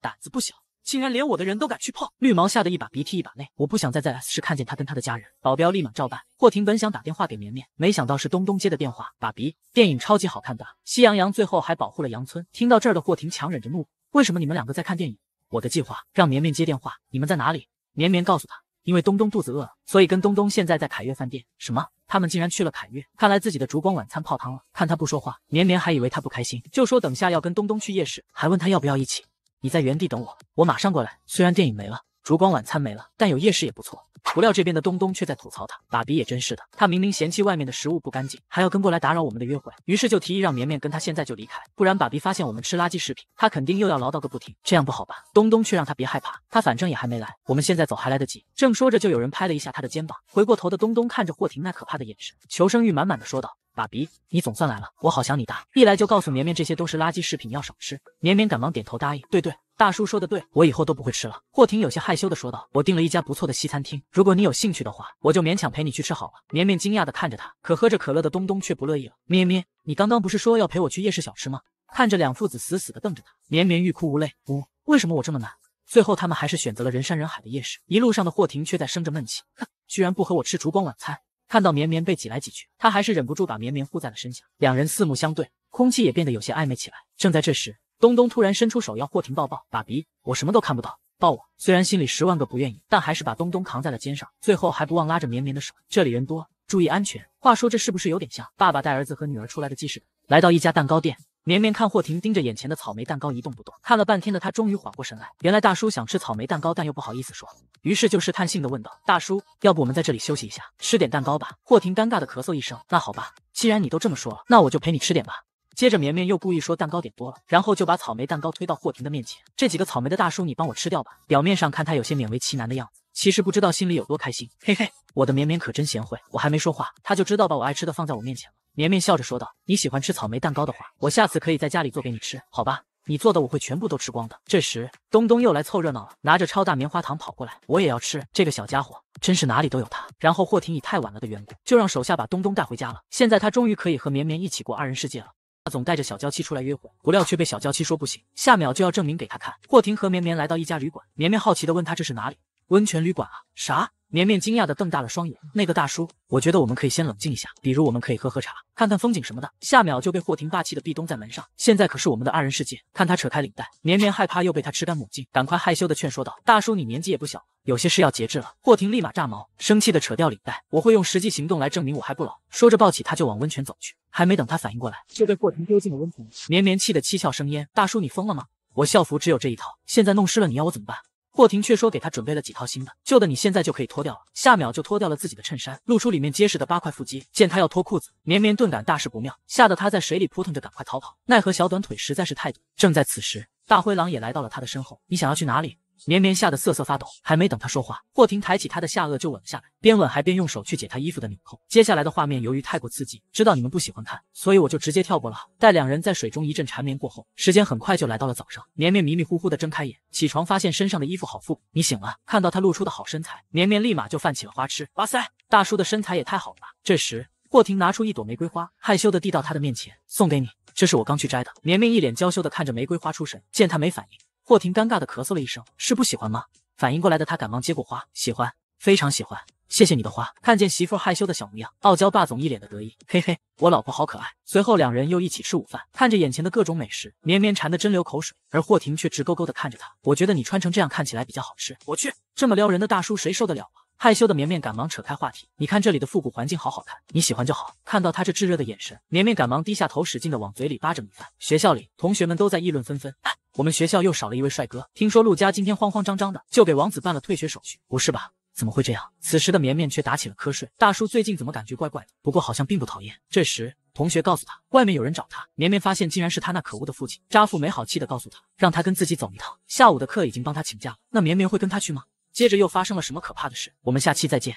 Speaker 1: 胆子不小。竟然连我的人都敢去碰！绿毛吓得一把鼻涕一把泪。我不想再在 S 市看见他跟他的家人。保镖立马照办。霍婷本想打电话给绵绵，没想到是东东接的电话。爸比，电影超级好看的，喜羊羊最后还保护了羊村。听到这儿的霍婷强忍着怒，火，为什么你们两个在看电影？我的计划让绵绵接电话。你们在哪里？绵绵告诉他，因为东东肚子饿了，所以跟东东现在在凯悦饭店。什么？他们竟然去了凯悦？看来自己的烛光晚餐泡汤了。看他不说话，绵绵还以为他不开心，就说等下要跟东东去夜市，还问他要不要一起。你在原地等我，我马上过来。虽然电影没了。烛光晚餐没了，但有夜市也不错。不料这边的东东却在吐槽他，爸比也真是的，他明明嫌弃外面的食物不干净，还要跟过来打扰我们的约会，于是就提议让绵绵跟他现在就离开，不然爸比发现我们吃垃圾食品，他肯定又要唠叨个不停。这样不好吧？东东却让他别害怕，他反正也还没来，我们现在走还来得及。正说着，就有人拍了一下他的肩膀。回过头的东东看着霍婷那可怕的眼神，求生欲满满的说道：“爸比，你总算来了，我好想你哒！一来就告诉绵绵这些都是垃圾食品，要少吃。”绵绵赶忙点头答应。对对。大叔说的对，我以后都不会吃了。霍婷有些害羞的说道。我订了一家不错的西餐厅，如果你有兴趣的话，我就勉强陪你去吃好了。绵绵惊讶的看着他，可喝着可乐的东东却不乐意了。咩咩，你刚刚不是说要陪我去夜市小吃吗？看着两父子死死的瞪着他，绵绵欲哭无泪。呜，为什么我这么难？最后他们还是选择了人山人海的夜市。一路上的霍婷却在生着闷气，哼，居然不和我吃烛光晚餐。看到绵绵被挤来挤去，他还是忍不住把绵绵护在了身下。两人四目相对，空气也变得有些暧昧起来。正在这时。东东突然伸出手要霍婷抱抱，爸比，我什么都看不到，抱我。虽然心里十万个不愿意，但还是把东东扛在了肩上，最后还不忘拉着绵绵的手。这里人多，注意安全。话说这是不是有点像爸爸带儿子和女儿出来的记事？来到一家蛋糕店，绵绵看霍婷盯着眼前的草莓蛋糕一动不动，看了半天的他终于缓过神来，原来大叔想吃草莓蛋糕，但又不好意思说，于是就试探性的问道：“大叔，要不我们在这里休息一下，吃点蛋糕吧？”霍婷尴尬的咳嗽一声：“那好吧，既然你都这么说了，那我就陪你吃点吧。”接着，绵绵又故意说蛋糕点多了，然后就把草莓蛋糕推到霍婷的面前。这几个草莓的大叔，你帮我吃掉吧。表面上看他有些勉为其难的样子，其实不知道心里有多开心。嘿嘿，我的绵绵可真贤惠，我还没说话，他就知道把我爱吃的放在我面前了。绵绵笑着说道：“你喜欢吃草莓蛋糕的话，我下次可以在家里做给你吃，好吧？你做的我会全部都吃光的。”这时，东东又来凑热闹了，拿着超大棉花糖跑过来，我也要吃。这个小家伙真是哪里都有他。然后霍婷以太晚了的缘故，就让手下把东东带回家了。现在他终于可以和绵绵一起过二人世界了。总带着小娇妻出来约会，不料却被小娇妻说不行，下秒就要证明给他看。霍廷和绵绵来到一家旅馆，绵绵好奇的问他这是哪里？温泉旅馆啊？啥？绵绵惊讶的瞪大了双眼，那个大叔，我觉得我们可以先冷静一下，比如我们可以喝喝茶，看看风景什么的。下秒就被霍廷霸气的壁咚在门上，现在可是我们的二人世界。看他扯开领带，绵绵害怕又被他吃干抹净，赶快害羞的劝说道：“大叔，你年纪也不小，有些事要节制了。”霍廷立马炸毛，生气的扯掉领带：“我会用实际行动来证明我还不老。”说着抱起他就往温泉走去，还没等他反应过来，就被霍廷丢进了温泉。绵绵气得七窍生烟：“大叔，你疯了吗？我校服只有这一套，现在弄湿了，你要我怎么办？”霍婷却说：“给他准备了几套新的、旧的，你现在就可以脱掉了。”下秒就脱掉了自己的衬衫，露出里面结实的八块腹肌。见他要脱裤子，绵绵顿感大事不妙，吓得他在水里扑腾着，赶快逃跑。奈何小短腿实在是太短。正在此时，大灰狼也来到了他的身后：“你想要去哪里？”绵绵吓得瑟瑟发抖，还没等他说话，霍廷抬起他的下颚就吻了下来，边吻还边用手去解他衣服的纽扣。接下来的画面由于太过刺激，知道你们不喜欢看，所以我就直接跳过了。待两人在水中一阵缠绵过后，时间很快就来到了早上。绵绵迷迷糊糊的睁开眼，起床发现身上的衣服好复古。你醒了？看到他露出的好身材，绵绵立马就泛起了花痴。哇塞，大叔的身材也太好了吧！这时霍廷拿出一朵玫瑰花，害羞的递到他的面前，送给你，这是我刚去摘的。绵绵一脸娇羞的看着玫瑰花出神，见他没反应。霍廷尴尬的咳嗽了一声，是不喜欢吗？反应过来的他赶忙接过花，喜欢，非常喜欢，谢谢你的花。看见媳妇害羞的小模样，傲娇霸总一脸的得意，嘿嘿，我老婆好可爱。随后两人又一起吃午饭，看着眼前的各种美食，绵绵馋得真流口水，而霍廷却直勾勾的看着他，我觉得你穿成这样看起来比较好吃。我去，这么撩人的大叔谁受得了啊？害羞的绵绵赶忙扯开话题，你看这里的复古环境好好看，你喜欢就好。看到他这炙热的眼神，绵绵赶忙低下头，使劲的往嘴里扒着米饭。学校里同学们都在议论纷纷。我们学校又少了一位帅哥。听说陆家今天慌慌张张的就给王子办了退学手续，不是吧？怎么会这样？此时的绵绵却打起了瞌睡。大叔最近怎么感觉怪怪的？不过好像并不讨厌。这时同学告诉他，外面有人找他。绵绵发现竟然是他那可恶的父亲扎父，没好气的告诉他，让他跟自己走一趟。下午的课已经帮他请假了。那绵绵会跟他去吗？接着又发生了什么可怕的事？我们下期再见。